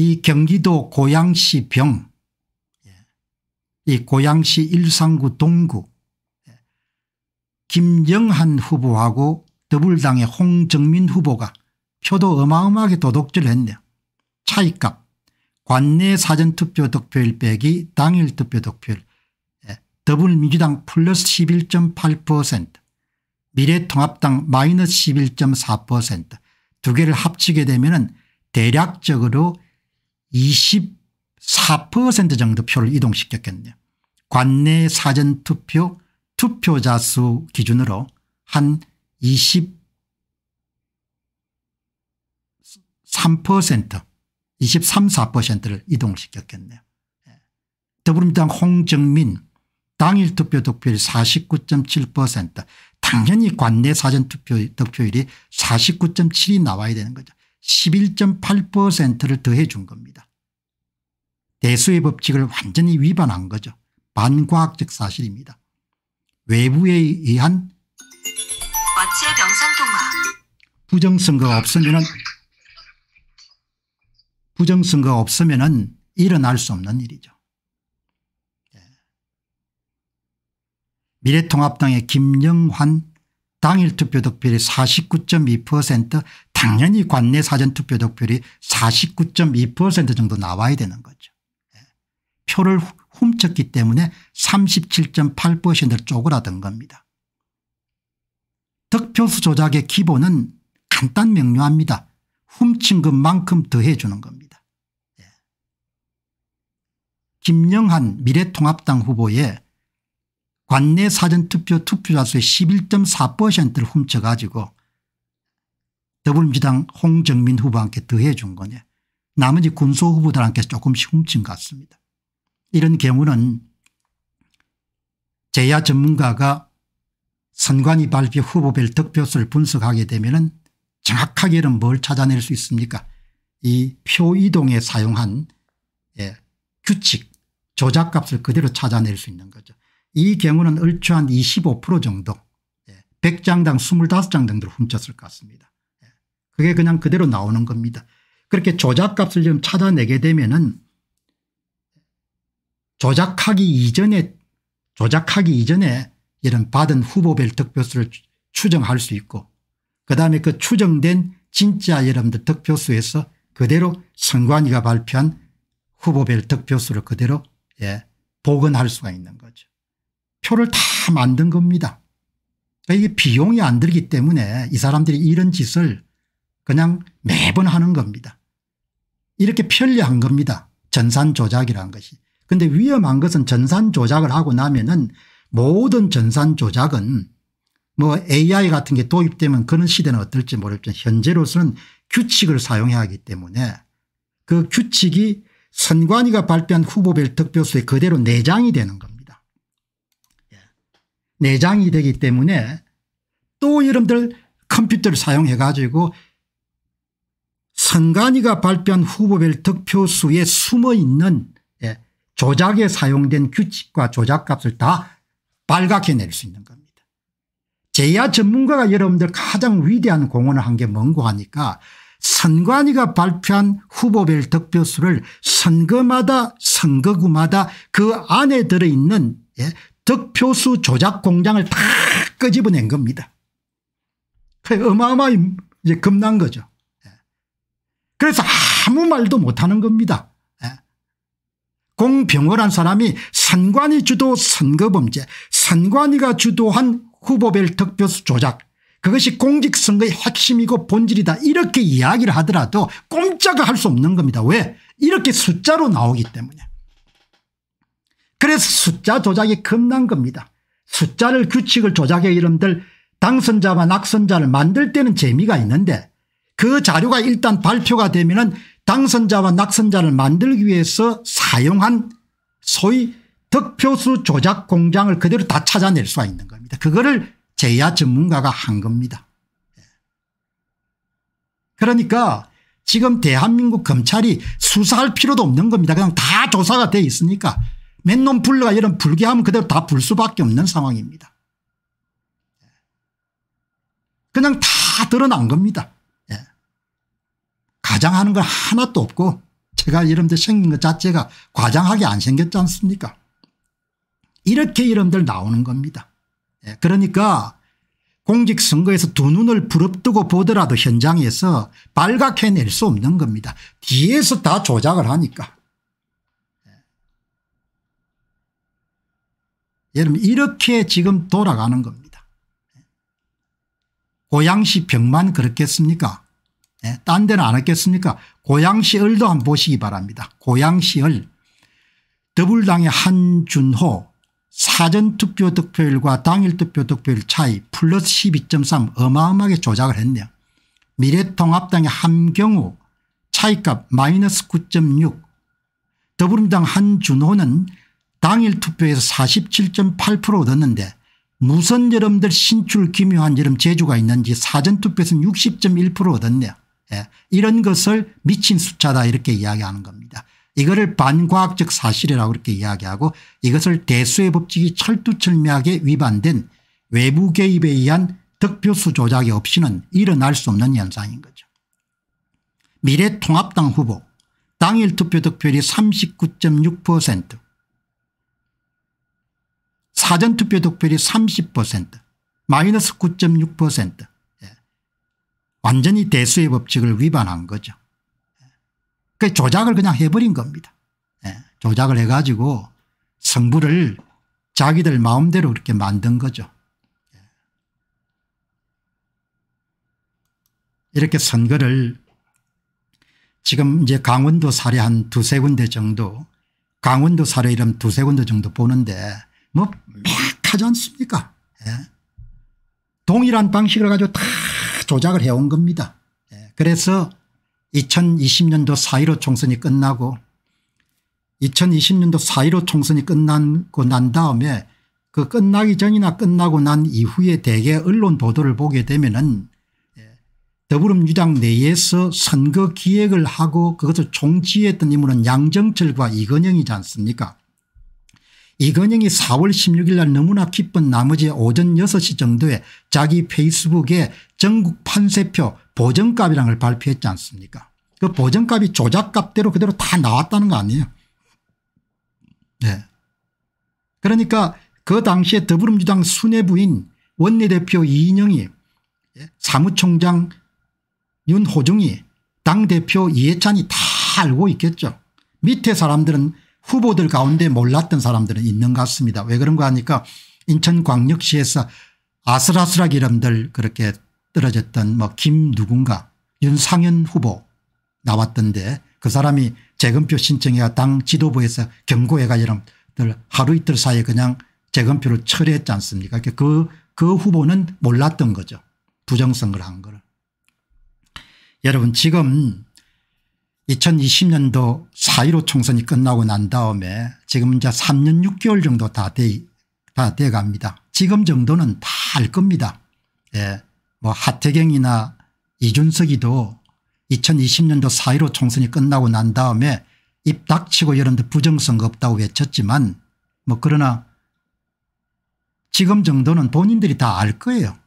이 경기도 고양시 병, 예. 이 고양시 일산구 동구 예. 김영한 후보하고 더불당의 홍정민 후보가 표도 어마어마하게 도둑질했네요. 차이값 관내 사전투표 득표율 빼기 당일 투표 득표율 예. 더불민주당 플러스 11.8% 미래통합당 마이너스 11.4%두 개를 합치게 되면 대략적으로 24% 정도 표를 이동시켰겠네요. 관내 사전투표 투표자 수 기준으로 한23% 23, 4%를 이동시켰겠네요. 예. 더불어민주당 홍정민 당일 투표 득표율 49.7% 당연히 관내 사전 투표 득표율이 49.7이 나와야 되는 거죠. 11.8%를 더해 준 겁니다. 대수의 법칙을 완전히 위반한 거죠. 반과학적 사실입니다. 외부에 의한 부정선거가 없으면은 부정선거가 없으면은 일어날 수 없는 일이죠. 예. 미래통합당의 김영환 당일 투표 득표율이 49.2% 당연히 관내 사전투표 득표율이 49.2% 정도 나와야 되는 거죠. 예. 표를 훔쳤기 때문에 37.8%를 쪼그라든 겁니다. 득표수 조작의 기본은 간단 명료합니다. 훔친 것만큼 더해 주는 겁니다. 예. 김영한 미래통합당 후보의 관내 사전투표 투표자 수의 11.4%를 훔쳐가지고 더불어민주당 홍정민 후보한테 더해 준 거냐 나머지 군소 후보들한테 조금씩 훔친 것 같습니다. 이런 경우는 재야 전문가가 선관위 발표 후보별 득표수를 분석하게 되면 은 정확하게는 뭘 찾아낼 수 있습니까 이 표 이동에 사용한 예, 규칙 조작값을 그대로 찾아낼 수 있는 거죠. 이 경우는 얼추 한 25% 정도 100장당 예, 25장 정도를 훔쳤을 것 같습니다. 그게 그냥 그대로 나오는 겁니다. 그렇게 조작값을 좀 찾아내게 되면은 조작하기 이전에 조작하기 이전에 이런 받은 후보별 득표수를 추정할 수 있고 그다음에 그 추정된 진짜 여러분들 득표수에서 그대로 선관위가 발표한 후보별 득표수를 그대로 예, 복원할 수가 있는 거죠. 표를 다 만든 겁니다. 그러니까 이게 비용이 안 들기 때문에 이 사람들이 이런 짓을 그냥 매번 하는 겁니다. 이렇게 편리한 겁니다. 전산 조작이라는 것이. 근데 위험한 것은 전산 조작을 하고 나면은 모든 전산 조작은 뭐 AI 같은 게 도입되면 그런 시대는 어떨지 모르겠지만 현재로서는 규칙을 사용해야 하기 때문에 그 규칙이 선관위가 발표한 후보별 특표수에 그대로 내장이 되는 겁니다. 예. 내장이 되기 때문에 또 여러분들 컴퓨터를 사용해 가지고 선관위가 발표한 후보별 득표수에 숨어있는 예, 조작에 사용된 규칙과 조작값을 다 발각해낼 수 있는 겁니다. 제야 전문가가 여러분들 가장 위대한 공헌을 한 게 뭔고 하니까 선관위가 발표한 후보별 득표수를 선거마다 선거구마다 그 안에 들어있는 예, 득표수 조작 공장을 다 끄집어낸 겁니다. 그 어마어마히 이제 겁난 거죠. 그래서 아무 말도 못하는 겁니다. 예. 공병호란 사람이 선관위 주도 선거범죄 선관위가 주도한 후보별 득표수 조작 그것이 공직선거의 핵심이고 본질이다 이렇게 이야기를 하더라도 꼼짝을 할 수 없는 겁니다. 왜? 이렇게 숫자로 나오기 때문에. 그래서 숫자 조작이 겁난 겁니다. 숫자를 규칙을 조작해 이름들 당선자와 낙선자를 만들 때는 재미가 있는데 그 자료가 일단 발표가 되면은 당선자와 낙선자를 만들기 위해서 사용한 소위 득표수 조작 공장을 그대로 다 찾아낼 수가 있는 겁니다. 그거를 제야 전문가가 한 겁니다. 그러니까 지금 대한민국 검찰이 수사할 필요도 없는 겁니다. 그냥 다 조사가 돼 있으니까 맨 놈 불러가 이런 불개 하면 그대로 다 불 수밖에 없는 상황입니다. 그냥 다 드러난 겁니다. 가장하는건 하나도 없고 제가 이름들 생긴 것 자체가 과장하게 안 생겼지 않습니까 이렇게 이름들 나오는 겁니다. 예, 그러니까 공직선거에서 두 눈을 부릅뜨고 보더라도 현장에서 발각해낼 수 없는 겁니다. 뒤에서 다 조작을 하니까. 예. 여러분 이렇게 지금 돌아가는 겁니다. 예. 고양시 병만 그렇겠습니까 네. 딴 데는 안 했겠습니까 고양시을도 한번 보시기 바랍니다. 고양시을 더불당의 한준호 사전투표 득표율과 당일투표 득표율 차이 플러스 12.3 어마어마하게 조작을 했네요. 미래통합당의 함경우 차이값 마이너스 9.6더불당 한준호는 당일 투표에서 47.8% 얻었는데 무슨 여러들 신출 기묘한 여름 제주가 있는지 사전투표에서는 60.1% 얻었네요. 예, 이런 것을 미친 숫자다 이렇게 이야기하는 겁니다. 이거를 반과학적 사실이라고 이렇게 이야기하고 이것을 대수의 법칙이 철두철미하게 위반된 외부 개입에 의한 득표수 조작이 없이는 일어날 수 없는 현상인 거죠. 미래통합당 후보 당일 투표 득표율이 39.6% 사전투표 득표율이 30% 마이너스 9.6% 완전히 대수의 법칙을 위반한 거죠. 그 조작을 그냥 해버린 겁니다. 예, 조작을 해가지고 성부를 자기들 마음대로 그렇게 만든 거죠. 예. 이렇게 선거를 지금 이제 강원도 사례 한 두세 군데 정도 강원도 사례 이름 두세 군데 정도 보는데 뭐 맥하지 않습니까 예. 동일한 방식을 가지고 다 조작을 해온 겁니다. 예, 그래서 2020년도 4.15 총선이 끝나고 2020년도 4.15 총선이 끝나고 난 다음에 그 끝나기 전이나 끝나고 난 이후에 대개 언론 보도를 보게 되면은 예, 더불어민주당 내에서 선거 기획을 하고 그것을 종지했던 인물은 양정철과 이건영이지 않습니까 이건영이 4월 16일 날 너무나 기쁜 나머지 오전 6시 정도에 자기 페이스북에 전국 판세표 보정값이라는 걸 발표했지 않습니까 그 보정값이 조작값대로 그대로 다 나왔다는 거 아니에요 네. 그러니까 그 당시에 더불어민주당 순회부인 원내대표 이인영이 예, 사무총장 윤호중이 당대표 이해찬이 다 알고 있겠죠 밑에 사람들은 후보들 가운데 몰랐던 사람들은 있는 것 같습니다. 왜 그런가 하니까 인천광역시에서 아슬아슬하게 이름들 그렇게 떨어졌던 뭐 김 누군가 윤상현 후보 나왔던데 그 사람이 재검표 신청해야당 지도부에서 경고해가 이름들 하루 이틀 사이에 그냥 재검표를 철회했지 않습니까 그니까 그, 그 후보는 몰랐던 거죠. 부정선거를 한 거를. 여러분 지금 2020년도 4.15 총선이 끝나고 난 다음에 지금 이제 3년 6개월 정도 다 돼, 다 돼 갑니다. 지금 정도는 다 알 겁니다. 예. 뭐 하태경이나 이준석이도 2020년도 4.15 총선이 끝나고 난 다음에 입 닥치고 이런분 부정선거 없다고 외쳤지만 뭐 그러나 지금 정도는 본인들이 다 알 거예요.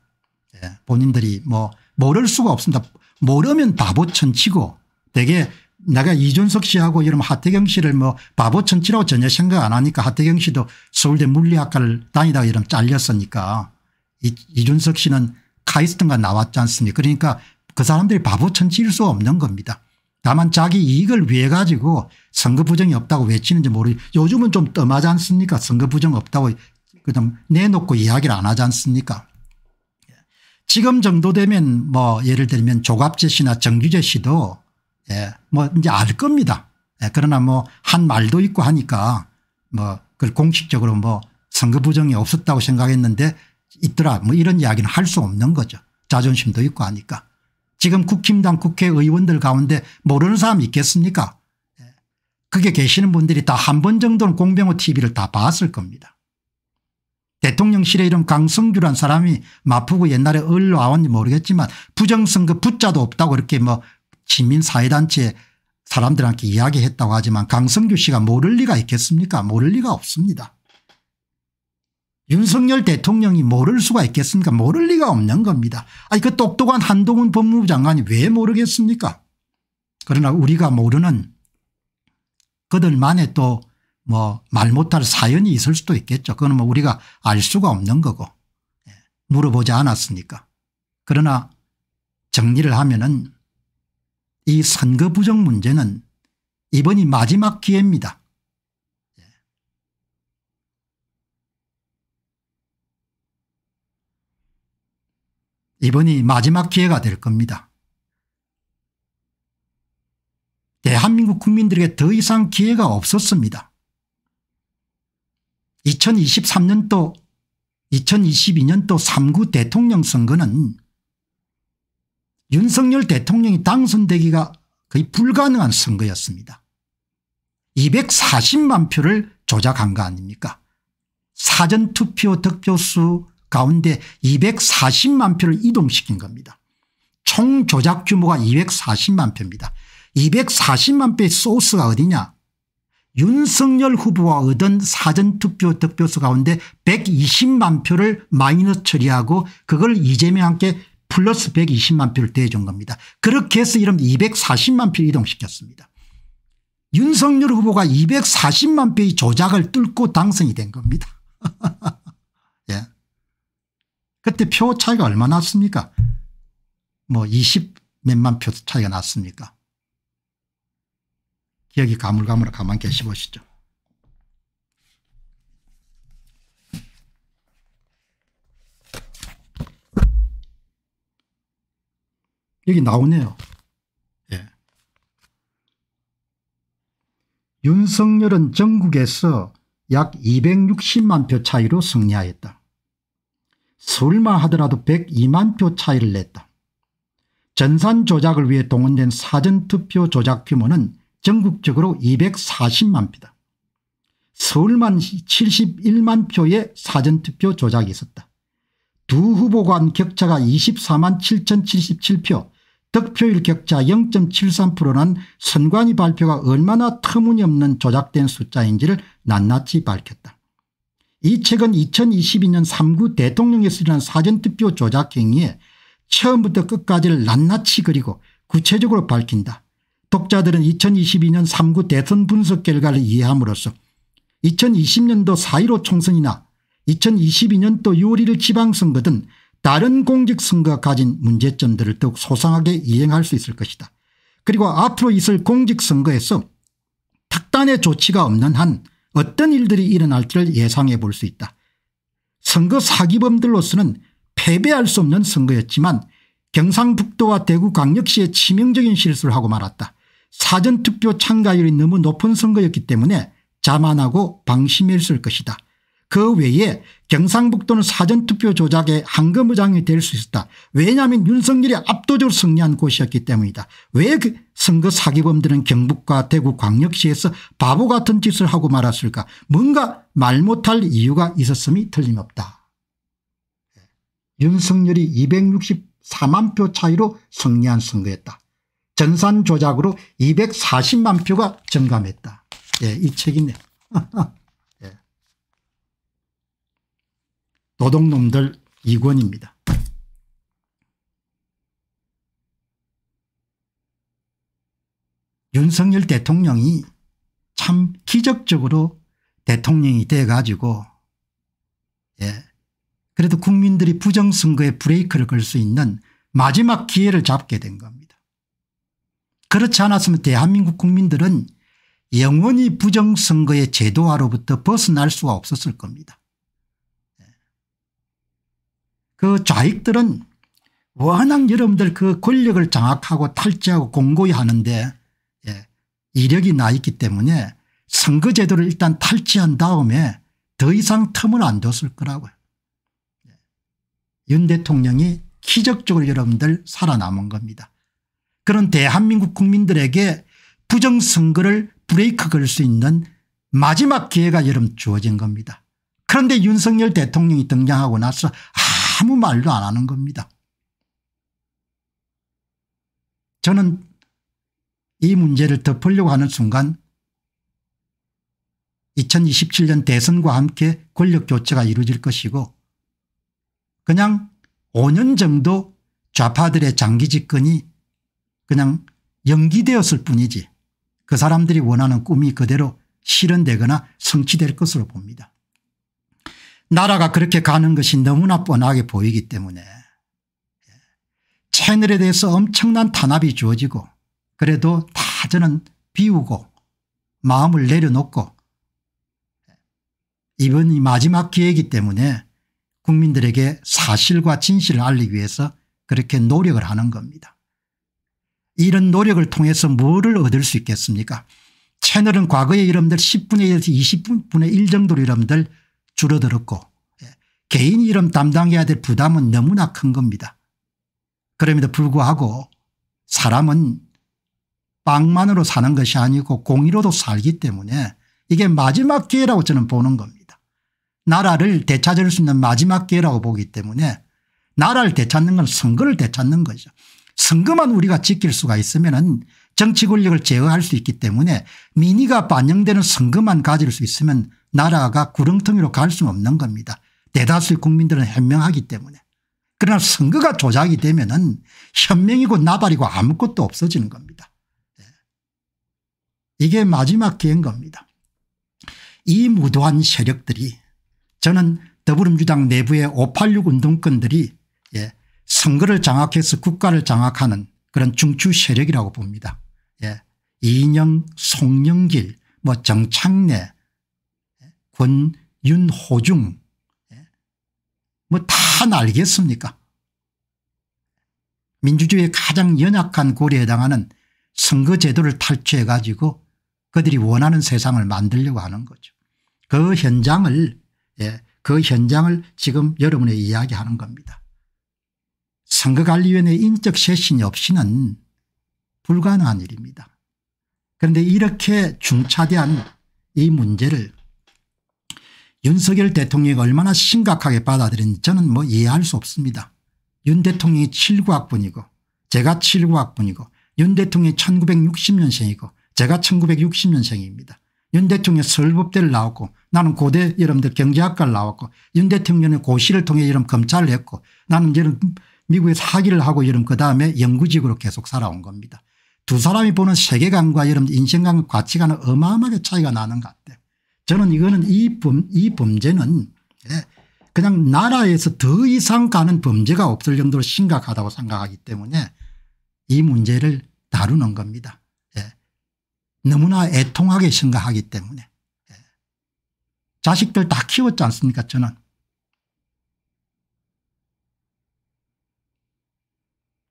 예. 본인들이 뭐 모를 수가 없습니다. 모르면 바보천 치고 되게 내가 이준석 씨하고 이름 하태경 씨를 뭐 바보 천치라고 전혀 생각 안 하니까 하태경 씨도 서울대 물리학과를 다니다가 이름 잘렸으니까 이, 이준석 씨는 카이스트가 나왔지 않습니까 그러니까 그 사람들이 바보 천치일 수 없는 겁니다. 다만 자기 이익을 위해 가지고 선거 부정이 없다고 외치는지 모르 요즘은 좀 뜸하지 않습니까 선거 부정 없다고 그냥 내놓고 이야기를 안 하지 않습니까 지금 정도 되면 뭐 예를 들면 조갑재 씨나 정규재 씨도 예. 뭐 이제 알 겁니다. 예. 그러나 뭐 한 말도 있고 하니까 뭐 그걸 공식적으로 뭐 선거 부정이 없었다고 생각했는데 있더라 뭐 이런 이야기는 할 수 없는 거죠. 자존심도 있고 하니까. 지금 국힘당 국회의원들 가운데 모르는 사람 있겠습니까 예. 그게 계시는 분들이 다 한 번 정도는 공병호 tv를 다 봤을 겁니다. 대통령실에 이런 강성규란 사람이 마포구 옛날에 을로 아왔는지 모르겠지만 부정선거 붙자도 없다고 이렇게 뭐 시민사회단체 사람들한테 이야기했다고 하지만 강성규 씨가 모를 리가 있겠습니까 모를 리가 없습니다. 윤석열 대통령이 모를 수가 있겠습니까 모를 리가 없는 겁니다. 아니 그 똑똑한 한동훈 법무부 장관이 왜 모르겠습니까 그러나 우리가 모르는 그들만의 또 뭐 말 못할 사연이 있을 수도 있겠죠. 그건 뭐 우리가 알 수가 없는 거고 예, 물어보지 않았으니까. 그러나 정리를 하면은 이 선거 부정 문제는 이번이 마지막 기회입니다. 예. 이번이 마지막 기회가 될 겁니다. 대한민국 국민들에게 더 이상 기회가 없었습니다. 2023년도 2022년도 3구 대통령 선거는 윤석열 대통령이 당선되기가 거의 불가능한 선거였습니다. 240만 표를 조작한 거 아닙니까 사전투표 득표수 가운데 240만 표를 이동시킨 겁니다. 총 조작 규모가 240만 표입니다. 240만 표의 소스가 어디냐 윤석열 후보와 얻은 사전투표 득표수 가운데 120만 표를 마이너스 처리하고 그걸 이재명한테 플러스 120만 표를 대준 겁니다. 그렇게 해서 이름 240만 표 이동시켰습니다. 윤석열 후보가 240만 표의 조작을 뚫고 당선이 된 겁니다. 예. 그때 표 차이가 얼마 났습니까? 뭐 20 몇만 표 차이가 났습니까? 기억이 가물가물 가만 계시 보시죠. 여기 나오네요. 예. 윤석열은 전국에서 약 260만 표 차이로 승리하였다. 서울만 하더라도 102만 표 차이를 냈다. 전산 조작을 위해 동원된 사전투표 조작 규모는 전국적으로 240만 표다. 서울만 71만 표의 사전투표 조작이 있었다. 두 후보 간 격차가 24만 7,077표 득표율격차0 7 3란 선관위 발표가 얼마나 터무니없는 조작된 숫자인지를 낱낱이 밝혔다. 이 책은 2022년 3구 대통령에쓰일어 사전투표 조작 행위에 처음부터 끝까지를 낱낱이 그리고 구체적으로 밝힌다. 독자들은 2022년 3구 대선 분석 결과를 이해함으로써 2020년도 4.15 총선이나 2022년도 6월 1일 지방선거 등 다른 공직선거가 가진 문제점들을 더욱 소상하게 이행할 수 있을 것이다. 그리고 앞으로 있을 공직선거에서 탁단의 조치가 없는 한 어떤 일들이 일어날지를 예상해 볼 수 있다. 선거 사기범들로서는 패배할 수 없는 선거였지만 경상북도와 대구광역시의 치명적인 실수를 하고 말았다. 사전투표 참가율이 너무 높은 선거였기 때문에 자만하고 방심했을 것이다. 그 외에 경상북도는 사전투표 조작의 한검의장이 될 수 있었다. 왜냐하면 윤석열이 압도적으로 승리한 곳이었기 때문이다. 왜 그 선거 사기범들은 경북과 대구 광역시에서 바보 같은 짓을 하고 말았을까 뭔가 말 못할 이유가 있었음이 틀림없다. 윤석열이 264만 표 차이로 승리한 선거였다. 전산 조작으로 240만 표가 증감했다. 예, 이 책이네요. 노동놈들 이권입니다 윤석열 대통령이 참 기적적으로 대통령이 돼 가지고 예. 그래도 국민들이 부정선거에 브레이크를 걸 수 있는 마지막 기회를 잡게 된 겁니다. 그렇지 않았으면 대한민국 국민들은 영원히 부정선거의 제도화로부터 벗어날 수가 없었을 겁니다. 그 좌익들은 워낙 여러분들 그 권력을 장악하고 탈취하고 공고히 하는데 예, 이력이 나 있기 때문에 선거제도를 일단 탈취한 다음에 더 이상 틈을 안 뒀을 거라고요. 예. 윤 대통령이 기적적으로 여러분들 살아남은 겁니다. 그런 대한민국 국민들에게 부정선거를 브레이크 걸 수 있는 마지막 기회가 여러분 주어진 겁니다. 그런데 윤석열 대통령이 등장하고 나서 아, 아무 말도 안 하는 겁니다. 저는 이 문제를 덮으려고 하는 순간 2027년 대선과 함께 권력교체가 이루어질 것이고 그냥 5년 정도 좌파들의 장기 집권이 그냥 연기되었을 뿐이지 그 사람들이 원하는 꿈이 그대로 실현되거나 성취될 것으로 봅니다. 나라가 그렇게 가는 것이 너무나 뻔하게 보이기 때문에 예. 채널에 대해서 엄청난 탄압이 주어지고 그래도 다 저는 비우고 마음을 내려놓고 예. 이번이 마지막 기회이기 때문에 국민들에게 사실과 진실을 알리기 위해서 그렇게 노력을 하는 겁니다. 이런 노력을 통해서 뭐를 얻을 수 있겠습니까 채널은 과거의 이름들 10분의 1에서 20분의 1 정도로 이름들 줄어들었고 예, 개인 이름 담당해야 될 부담은 너무나 큰 겁니다. 그럼에도 불구하고 사람은 빵만으로 사는 것이 아니고 공의로도 살기 때문에 이게 마지막 기회라고 저는 보는 겁니다. 나라를 되찾을 수 있는 마지막 기회라고 보기 때문에 나라를 되찾는 건 선거를 되찾는 거죠. 선거만 우리가 지킬 수가 있으면 정치 권력을 제어할 수 있기 때문에 민의가 반영되는 선거만 가질 수 있으면 나라가 구렁텅이로 갈 수 없는 겁니다. 대다수의 국민들은 현명하기 때문에. 그러나 선거가 조작이 되면 은 현명이고 나발이고 아무것도 없어지는 겁니다. 예. 이게 마지막 기회인 겁니다. 이 무도한 세력들이 저는 더불어민주당 내부의 586 운동권들이 예, 선거를 장악해서 국가를 장악하는 그런 중추 세력이라고 봅니다. 예, 이인영, 송영길, 뭐 정창래 권윤호중 예? 뭐다 알겠습니까 민주주의의 가장 연약한 고리에 해당하는 선거제도를 탈취해 가지고 그들이 원하는 세상을 만들려고 하는 거죠. 그 현장을 예, 그 현장을 지금 여러분의 이야기하는 겁니다. 선거관리위원회 인적 쇄신이 없이는 불가능한 일입니다. 그런데 이렇게 중차대한 이 문제를 윤석열 대통령이 얼마나 심각하게 받아들였는지 저는 뭐 이해할 수 없습니다. 윤 대통령이 7구학번이고 제가 7구학번이고 윤 대통령이 1960년생이고 제가 1960년생입니다. 윤 대통령이 법대를 나왔고 나는 고대 여러분들 경제학과를 나왔고 윤 대통령은 고시를 통해 이런 검찰을 했고 나는 이런 미국에서 학위를 하고 이런 그다음에 연구직으로 계속 살아온 겁니다. 두 사람이 보는 세계관과 이런 인생관과 가치관은 어마어마하게 차이가 나는 것 같아요. 저는 이거는 이, 범, 이 범죄는 예, 그냥 나라에서 더 이상 가는 범죄가 없을 정도로 심각하다고 생각하기 때문에 이 문제를 다루는 겁니다. 예. 너무나 애통하게 생각하기 때문에 예. 자식들 다 키웠지 않습니까 저는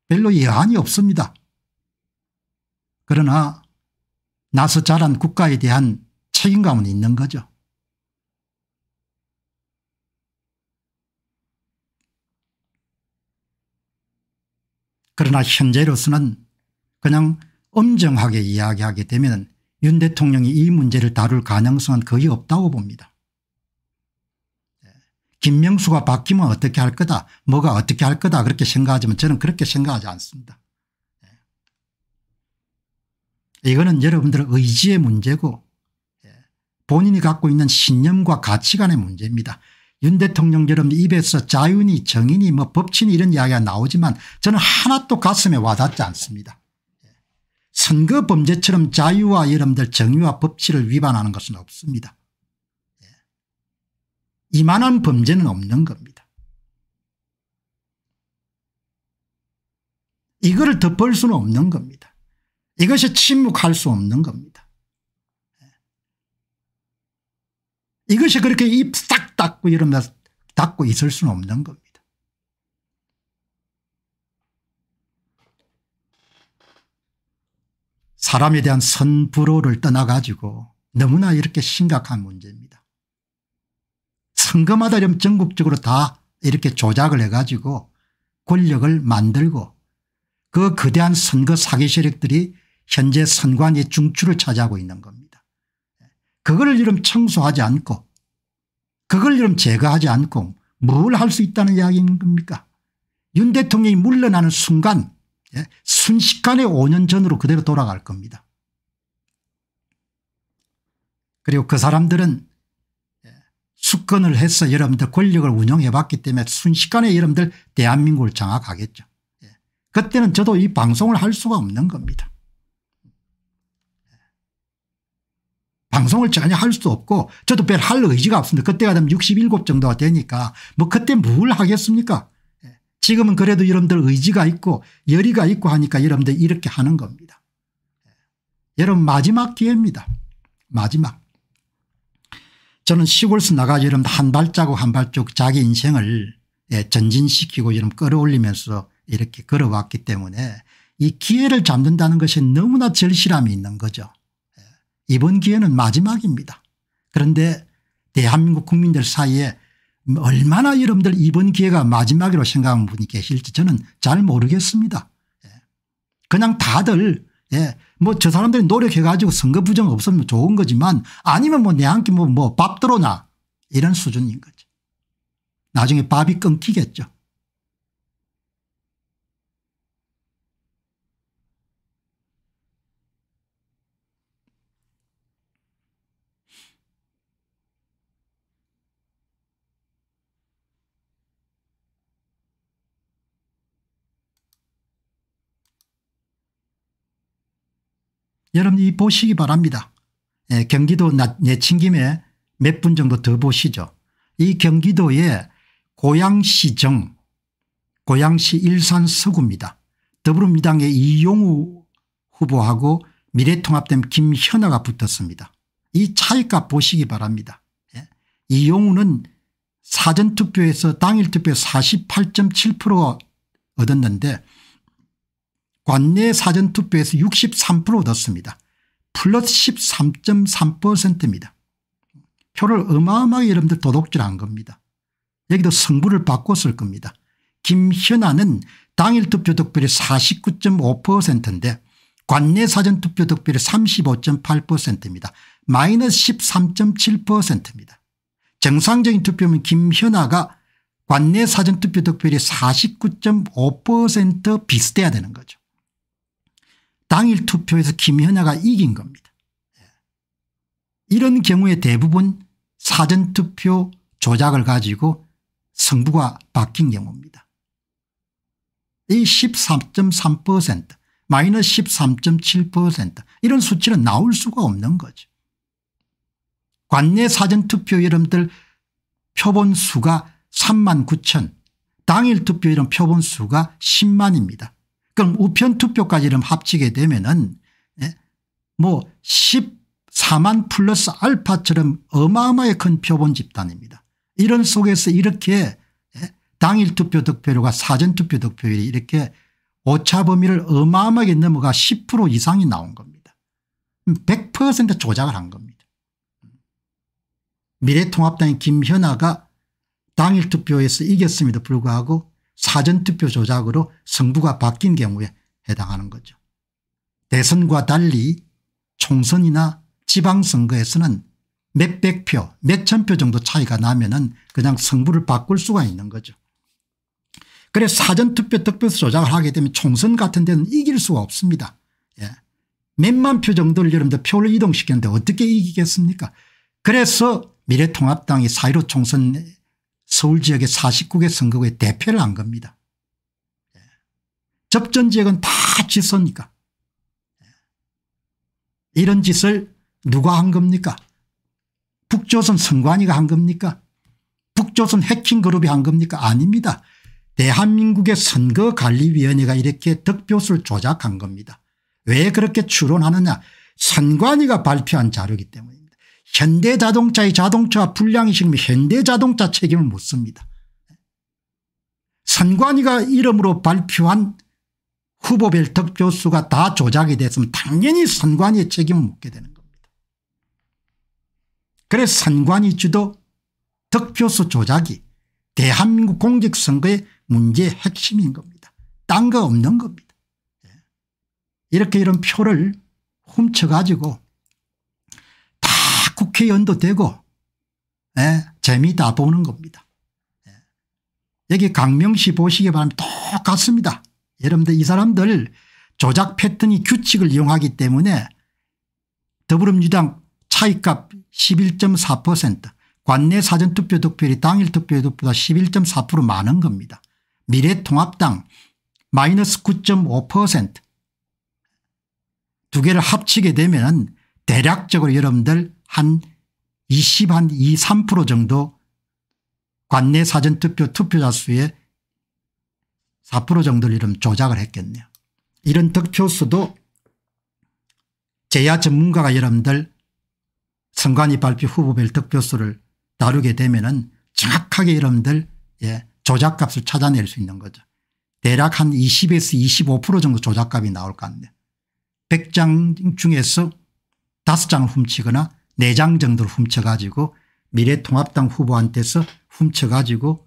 별로 여한이 없습니다. 그러나 나서 자란 국가에 대한 책임감은 있는 거죠. 그러나 현재로서는 그냥 엄정하게 이야기하게 되면 윤 대통령이 이 문제를 다룰 가능성은 거의 없다고 봅니다. 김명수가 바뀌면 어떻게 할 거다 뭐가 어떻게 할 거다 그렇게 생각하지만 저는 그렇게 생각하지 않습니다. 예. 이거는 여러분들의 의지의 문제고 본인이 갖고 있는 신념과 가치관의 문제입니다. 윤 대통령처럼 입에서 자윤이 정인이 뭐 법치니 이런 이야기가 나오지만 저는 하나도 가슴에 와닿지 않습니다. 선거 범죄처럼 자유와 여러분들 정의와 법치를 위반하는 것은 없습니다. 이만한 범죄는 없는 겁니다. 이거를 덮을 수는 없는 겁니다. 이것이 침묵할 수 없는 겁니다. 이것이 그렇게 입 싹 닫고 이러면서 닫고 있을 수는 없는 겁니다. 사람에 대한 선불호를 떠나가지고 너무나 이렇게 심각한 문제입니다. 선거마다 전국적으로 다 이렇게 조작을 해가지고 권력을 만들고 그 거대한 선거 사기 세력들이 현재 선관위 중추를 차지하고 있는 겁니다. 그걸 이름 청소하지 않고 그걸 이름 제거하지 않고 뭘 할 수 있다는 이야기인 겁니까 윤 대통령이 물러나는 순간 예? 순식간에 5년 전으로 그대로 돌아갈 겁니다. 그리고 그 사람들은 예, 수권을 해서 여러분들 권력을 운영해 봤기 때문에 순식간에 여러분들 대한민국을 장악하겠죠. 예, 그때는 저도 이 방송을 할 수가 없는 겁니다. 방송을 전혀 할 수 없고 저도 별 할 의지가 없습니다. 그때가 되면 67 정도가 되니까 뭐 그때 뭘 하겠습니까 예. 지금은 그래도 여러분들 의지가 있고 열의가 있고 하니까 여러분들 이렇게 하는 겁니다. 예. 여러분 마지막 기회입니다. 마지막. 저는 시골서 에 나가 여러분 들한 발자국 한 발자국 자기 인생을 예, 전진시키고 여러분 끌어올리면서 이렇게 걸어왔기 때문에 이 기회를 잡는다는 것이 너무나 절실함이 있는 거죠. 이번 기회는 마지막입니다. 그런데 대한민국 국민들 사이에 얼마나 여러분들 이번 기회가 마지막이라고 생각하는 분이 계실지 저는 잘 모르겠습니다. 예. 그냥 다들 예. 뭐저 사람들이 노력해 가지고 선거 부정 없으면 좋은 거지만 아니면 뭐 내한테 뭐밥 뭐, 뭐 들어나 이런 수준인 거죠. 나중에 밥이 끊기겠죠. 여러분 이 보시기 바랍니다. 예, 경기도 내친김에 몇 분 정도 더 보시죠. 이 경기도의 고양시정 고양시 일산 서구입니다. 더불어민주당의 이용우 후보하고 미래통합된 김현아가 붙었습니다. 이 차이값 보시기 바랍니다. 예. 이용우는 사전투표에서 당일투표 48.7% 얻었는데 관내 사전투표에서 63% 얻었습니다. 플러스 13.3%입니다. 표를 어마어마하게 여러분들 도둑질한 겁니다. 여기도 승부를 바꿨을 겁니다. 김현아는 당일 투표 득표율이 49.5%인데 관내 사전 투표 득표율이 35.8%입니다. 마이너스 13.7%입니다. 정상적인 투표면 김현아가 관내 사전 투표 득표율이 49.5% 비슷해야 되는 거죠. 당일 투표에서 김현아가 이긴 겁니다. 예. 이런 경우에 대부분 사전투표 조작을 가지고 성부가 바뀐 경우입니다. 이13.3% 마이너스 13.7% 이런 수치는 나올 수가 없는 거죠. 관내 사전투표 여러분들 표본수가 3만 9천 당일 투표 이런 표본수가 10만입니다. 그럼 우편 투표까지는 합치게 되면은 예? 뭐 14만 플러스 알파처럼 어마어마하게 큰 표본 집단입니다. 이런 속에서 이렇게 예? 당일 투표 득표율과 사전 투표 득표율이 이렇게 오차 범위를 어마어마하게 넘어가 10% 이상이 나온 겁니다. 100% 음, 조작을 한 겁니다. 미래통합당의 김현아가 당일 투표에서 이겼음에도 불구하고 사전투표 조작으로 승부가 바뀐 경우에 해당하는 거죠. 대선과 달리 총선이나 지방선거에서는 몇백 표 몇천 표 정도 차이가 나면 은 그냥 승부를 바꿀 수가 있는 거죠. 그래서 사전투표 득표수 조작을 하게 되면 총선 같은 데는 이길 수가 없습니다. 예. 몇만 표 정도를 여러분들 표를 이동시키는데 어떻게 이기겠습니까 그래서 미래통합당이 사1 5 총선 서울 지역의 49개 선거구에 대표를 한 겁니다. 예. 접전 지역은 다지서니까 예. 이런 짓을 누가 한 겁니까? 북조선 선관위가 한 겁니까? 북조선 해킹그룹이 한 겁니까? 아닙니다. 대한민국의 선거관리위원회가 이렇게 득표수를 조작한 겁니다. 왜 그렇게 추론하느냐. 선관위가 발표한 자료이기 때문에 현대자동차의 자동차 불량이 지금 현대자동차 책임을 묻습니다. 선관위가 이름으로 발표한 후보별 득표수가 다 조작이 됐으면 당연히 선관위의 책임을 묻게 되는 겁니다. 그래서 선관위 주도 득표수 조작이 대한민국 공직선거의 문제의 핵심인 겁니다. 딴 거 없는 겁니다. 예. 이렇게 이런 표를 훔쳐가지고 표현도 되고 예, 재미다 보는 겁니다. 예. 여기 강명시 보시기 바라면 똑같습니다. 여러분들 이 사람들 조작 패턴이 규칙을 이용하기 때문에 더불어민주당 차이값 11.4% 관내 사전투표 득표율이 당일 투표 율보다11.4% 많은 겁니다. 미래통합당 마이너스 9.5%두 개를 합치게 되면 대략적으로 여러분들 한 20한 2, 3% 정도 관내 사전투표 투표자 수의 4% 정도를 이름 조작을 했겠네요. 이런 득표수도 제야 전문가가 여러분들 선관위 발표 후보별 득표수를 다루게 되면은 정확하게 여러분들 예, 조작값을 찾아낼 수 있는 거죠. 대략 한 20에서 25% 정도 조작값이 나올 것 같네요. 100장 중에서 5장을 훔치거나 4장 정도를 훔쳐가지고 미래통합당 후보한테서 훔쳐가지고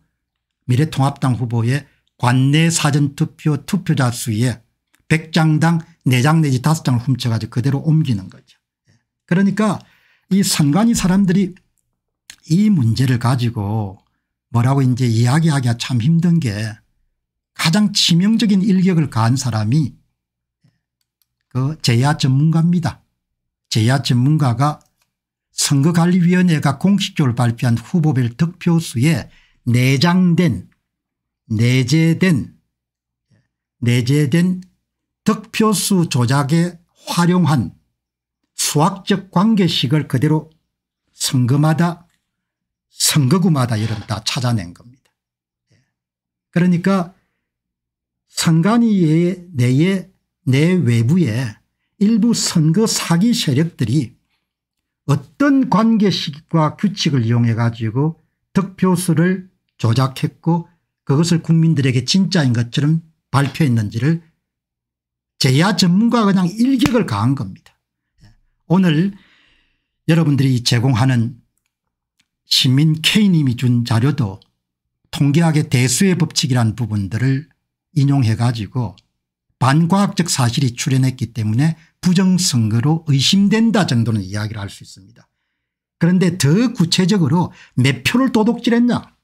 미래통합당 후보의 관내 사전투표 투표자 수에 100장당 4장 내지 5장을 훔쳐가지고 그대로 옮기는 거죠. 그러니까 이 선관위 사람들이 이 문제를 가지고 뭐라고 이제 이야기하기가 참 힘든 게 가장 치명적인 일격을 가한 사람이 그 제야 전문가입니다. 제야 전문가가 선거관리위원회가 공식적으로 발표한 후보별 득표수에 내장된 내재된 내재된 득표수 조작에 활용한 수학적 관계식을 그대로 선거마다 선거구마다 이런 다 찾아낸 겁니다. 그러니까 선관위 내에 내 외부에 일부 선거 사기 세력들이 어떤 관계식과 규칙을 이용해 가지고 득표수를 조작했고 그것을 국민들에게 진짜인 것처럼 발표했는지를 제야 전문가가 그냥 일격을 가한 겁니다. 예. 오늘 여러분들이 제공하는 시민 K님이 준 자료도 통계학의 대수의 법칙이란 부분들을 인용해 가지고 반과학적 사실이 출현했기 때문에 부정선거로 의심된다 정도는 이야기를 할 수 있습니다. 그런데 더 구체적으로 몇 표를 도둑질했냐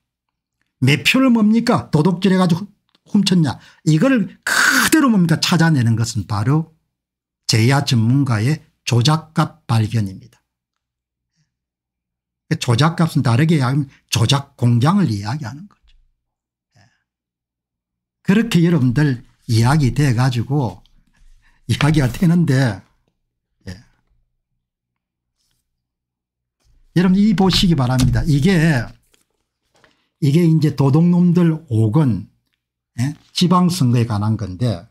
몇 표를 뭡니까 도둑질해가지고 훔쳤냐 이걸 그대로 뭡니까 찾아내는 것은 바로 제야 전문가의 조작값 발견입니다. 조작값은 다르게 이야기하면 조작 공장을 이야기하는 거죠. 예. 그렇게 여러분들 이야기 돼 가지고 이야기가 되는데 예. 여러분 이 보시기 바랍니다. 이게 이게 이제 도둑놈들 5건 예? 지방선거에 관한 건데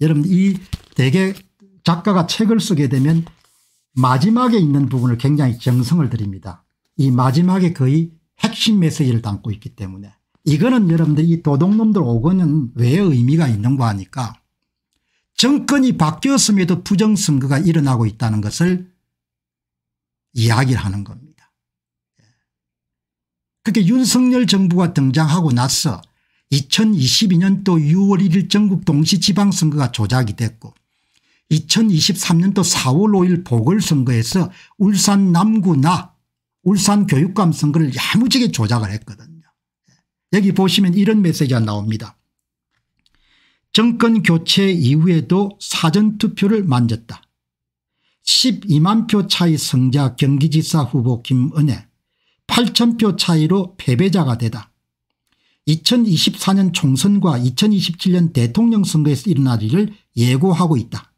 여러분 이 대개 작가가 책을 쓰게 되면 마지막에 있는 부분을 굉장히 정성을 들입니다. 이 마지막에 거의 핵심 메시지를 담고 있기 때문에 이거는 여러분들 이 도둑놈들 5건은 왜 의미가 있는가 하니까 정권이 바뀌었음에도 부정선거가 일어나고 있다는 것을 이야기를 하는 겁니다. 그게 윤석열 정부가 등장하고 나서 2022년도 6월 1일 전국 동시지방선거가 조작이 됐고 2023년도 4월 5일 보궐선거에서 울산 남구나 울산 교육감 선거를 야무지게 조작을 했거든요. 여기 보시면 이런 메시지가 나옵니다. 정권 교체 이후에도 사전투표를 만졌다. 12만 표 차이 승자 경기지사 후보 김은혜 8천 표 차이로 패배자가 되다. 2024년 총선과 2027년 대통령 선거에서 일어날 일을 예고하고 있다.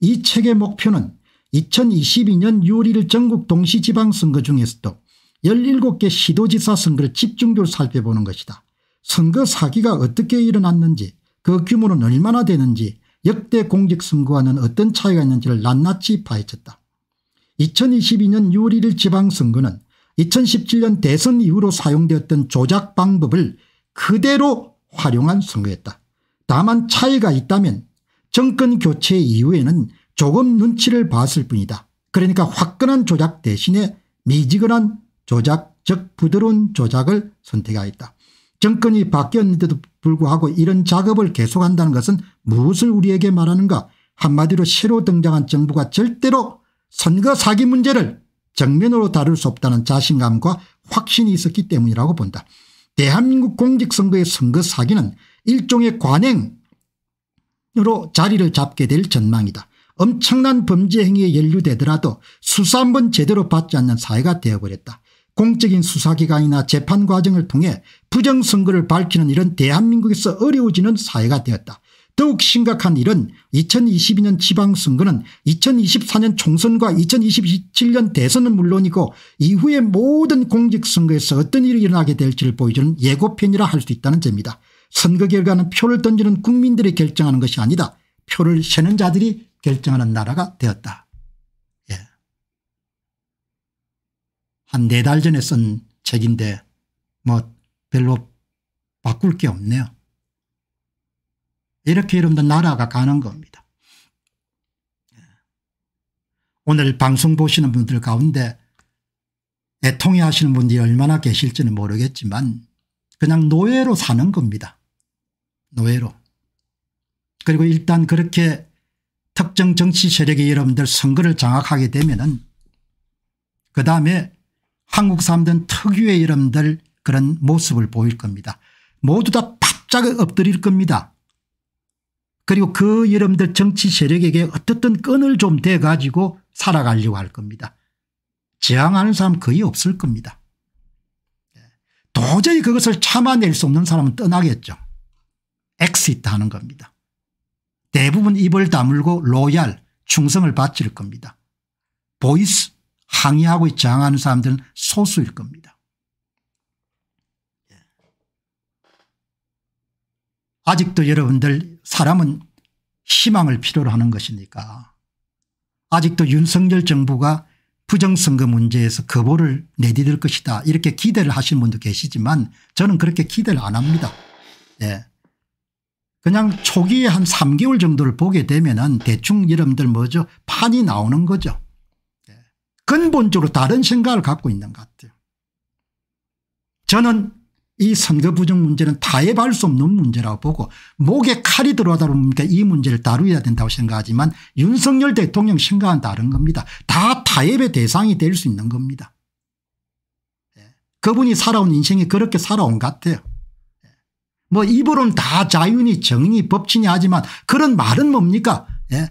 이 책의 목표는 2022년 6월 1일 전국 동시지방선거 중에서도 17개 시도지사 선거를 집중적으로 살펴보는 것이다. 선거 사기가 어떻게 일어났는지 그 규모는 얼마나 되는지 역대 공직선거와는 어떤 차이가 있는지를 낱낱이 파헤쳤다. 2022년 6월 1일 지방선거는 2017년 대선 이후로 사용되었던 조작 방법을 그대로 활용한 선거였다. 다만 차이가 있다면 정권 교체 이후에는 조금 눈치를 봤을 뿐이다. 그러니까 화끈한 조작 대신에 미지근한 조작 즉 부드러운 조작을 선택하였다. 정권이 바뀌었는데도 불구하고 이런 작업을 계속한다는 것은 무엇을 우리에게 말하는가 한마디로 새로 등장한 정부가 절대로 선거 사기 문제를 정면으로 다룰 수 없다는 자신감과 확신이 있었기 때문이라고 본다. 대한민국 공직선거의 선거 사기는 일종의 관행으로 자리를 잡게 될 전망이다. 엄청난 범죄 행위에 연루되더라도 수사 한 번 제대로 받지 않는 사회가 되어버렸다. 공적인 수사기관이나 재판 과정을 통해 부정선거를 밝히는 이런 대한민국에서 어려워지는 사회가 되었다. 더욱 심각한 일은 2022년 지방선거는 2024년 총선과 2027년 대선은 물론이고 이후에 모든 공직선거에서 어떤 일이 일어나게 될지를 보여주는 예고편이라 할 수 있다는 점이다. 선거 결과는 표를 던지는 국민들이 결정하는 것이 아니다. 표를 세는 자들이 결정하는 나라가 되었다. 한네달 전에 쓴 책인데 뭐 별로 바꿀 게 없네요. 이렇게 여러분들 나라가 가는 겁니다. 오늘 방송 보시는 분들 가운데 애통해 하시는 분들이 얼마나 계실지는 모르겠지만 그냥 노예로 사는 겁니다. 노예로. 그리고 일단 그렇게 특정 정치 세력이 여러분들 선거를 장악하게 되면은 그 다음에 한국 사람들은 특유의 이름들 그런 모습을 보일 겁니다. 모두 다 바짝 엎드릴 겁니다. 그리고 그 이름들 정치 세력에게 어떻든 끈을 좀 대가지고 살아가려고 할 겁니다. 저항하는 사람 거의 없을 겁니다. 도저히 그것을 참아낼 수 없는 사람은 떠나겠죠. 엑시트 하는 겁니다. 대부분 입을 다물고 로얄 충성을 바칠 겁니다. 보이스 항의하고 저항하는 사람들은 소수일 겁니다. 아직도 여러분들 사람은 희망을 필요로 하는 것이니까 아직도 윤석열 정부가 부정선거 문제에서 거보를 내디딜 것이다 이렇게 기대를 하시는 분도 계시지만 저는 그렇게 기대를 안 합니다. 예. 그냥 초기에 한 3개월 정도를 보게 되면 대충 여러분들 뭐죠 판이 나오는 거죠. 근본적으로 다른 생각을 갖고 있는 것 같아요. 저는 이 선거 부정 문제는 타협할 수 없는 문제라고 보고 목에 칼이 들어가다 보니까 이 문제를 다루어야 된다고 생각하지만 윤석열 대통령 생각은 다른 겁니다. 다 타협의 대상이 될 수 있는 겁니다. 예. 그분이 살아온 인생이 그렇게 살아온 것 같아요. 예. 뭐 입으로는 다 자윤이 정의 법치니 하지만 그런 말은 뭡니까 예?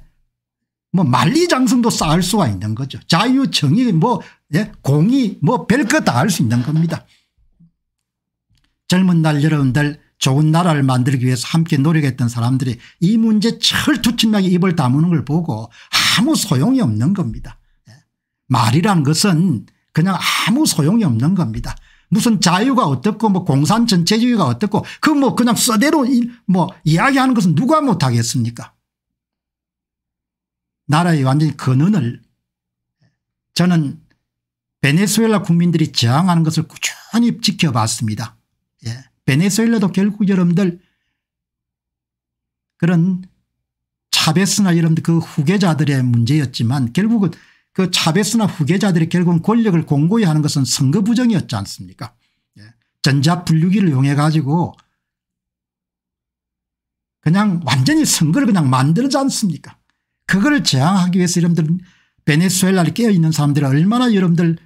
뭐 만리장성도 쌓을 수가 있는 거죠. 자유, 정의, 뭐 예? 공의 뭐 별거 다 할 수 있는 겁니다. 젊은 날 여러분들 좋은 나라를 만들기 위해서 함께 노력했던 사람들이 이 문제 철두철미하게 입을 다무는 걸 보고 아무 소용이 없는 겁니다. 예. 말이란 것은 그냥 아무 소용이 없는 겁니다. 무슨 자유가 어떻고 뭐 공산 전체주의가 어떻고 그 뭐 그냥 써대로 뭐 이야기하는 것은 누가 못하겠습니까 나라의 완전히 근원을 그 저는 베네수엘라 국민들이 저항하는 것을 꾸준히 지켜봤습니다. 예. 베네수엘라도 결국 여러분들 그런 차베스나 여러분들 그 후계자들의 문제였지만 결국은 그 차베스나 후계자들이 결국은 권력을 공고히 하는 것은 선거 부정이었지 않습니까 예. 전자분류기를 이용해 가지고 그냥 완전히 선거를 그냥 만들지 않습니까 그걸 저항하기 위해서 여러분들 베네수엘라를 깨어있는 사람들이 얼마나 여러분들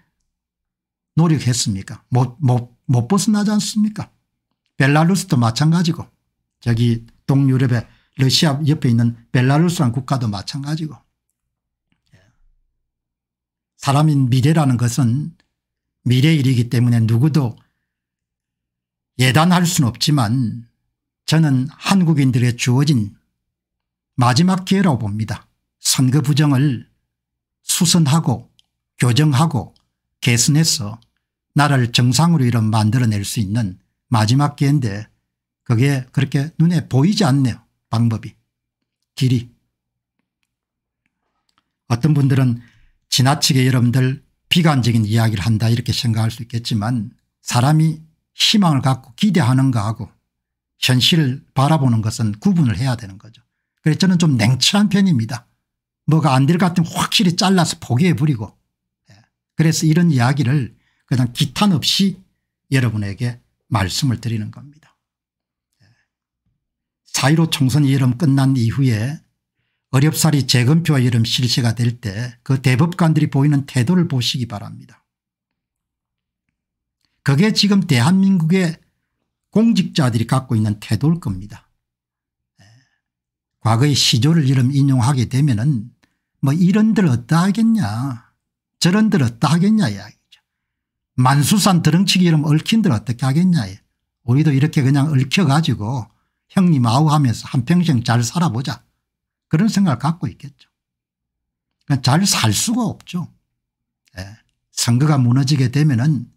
노력했습니까 못, 못, 못 벗어나지 않습니까 벨라루스도 마찬가지고 저기 동유럽의 러시아 옆에 있는 벨라루스란 국가도 마찬가지고 예. 사람인 미래라는 것은 미래일이기 때문에 누구도 예단할 수는 없지만 저는 한국인들의 주어진 마지막 기회라고 봅니다. 선거 부정을 수선하고 교정하고 개선해서 나라를 정상으로 이런 만들어낼 수 있는 마지막 기회인데 그게 그렇게 눈에 보이지 않네요. 방법이 길이 어떤 분들은 지나치게 여러분들 비관적인 이야기를 한다 이렇게 생각할 수 있겠지만 사람이 희망을 갖고 기대하는 거하고 현실을 바라보는 것은 구분을 해야 되는 거죠. 그래서 저는 좀 냉철한 편입니다. 뭐가 안 될 것 같으면 확실히 잘라서 포기해버리고 예. 그래서 이런 이야기를 그냥 기탄 없이 여러분에게 말씀을 드리는 겁니다. 4.15 예. 총선 여름 끝난 이후에 어렵사리 재검표 와 이름 실시가 될 때 그 대법관들이 보이는 태도를 보시기 바랍니다. 그게 지금 대한민국의 공직자들이 갖고 있는 태도일 겁니다. 예. 과거의 시조를 이름 인용하게 되면 은뭐 이런들 어떠 하겠냐 저런들 어떠 하겠냐 이야기죠. 만수산 드렁치기 이름 얽힌들 어떻게 하겠냐 우리도 이렇게 그냥 얽혀가지고 형님 아우 하면서 한평생 잘 살아보자 그런 생각을 갖고 있겠죠. 잘 살 수가 없죠. 예. 선거가 무너지게 되면 은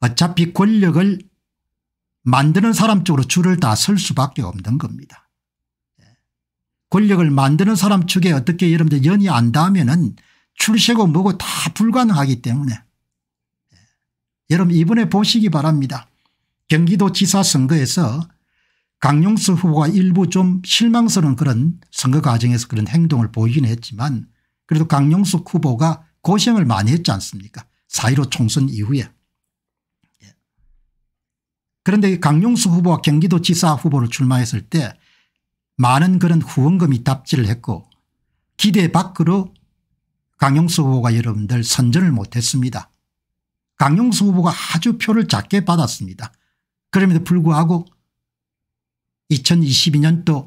어차피 권력을 만드는 사람 쪽으로 줄을 다 설 수밖에 없는 겁니다. 권력을 만드는 사람 측에 어떻게 여러분들 연이 안다면 은 출세고 뭐고 다 불가능하기 때문에 예. 여러분 이번에 보시기 바랍니다. 경기도지사 선거에서 강용수 후보가 일부 좀 실망스러운 그런 선거 과정에서 그런 행동을 보이긴 했지만 그래도 강용수 후보가 고생을 많이 했지 않습니까 4.15 총선 이후에. 예. 그런데 강용수 후보와 경기도지사 후보를 출마했을 때 많은 그런 후원금이 답지를 했고 기대 밖으로 강용석 후보가 여러분들 선전을 못했습니다. 강용석 후보가 아주 표를 작게 받았습니다. 그럼에도 불구하고 2022년도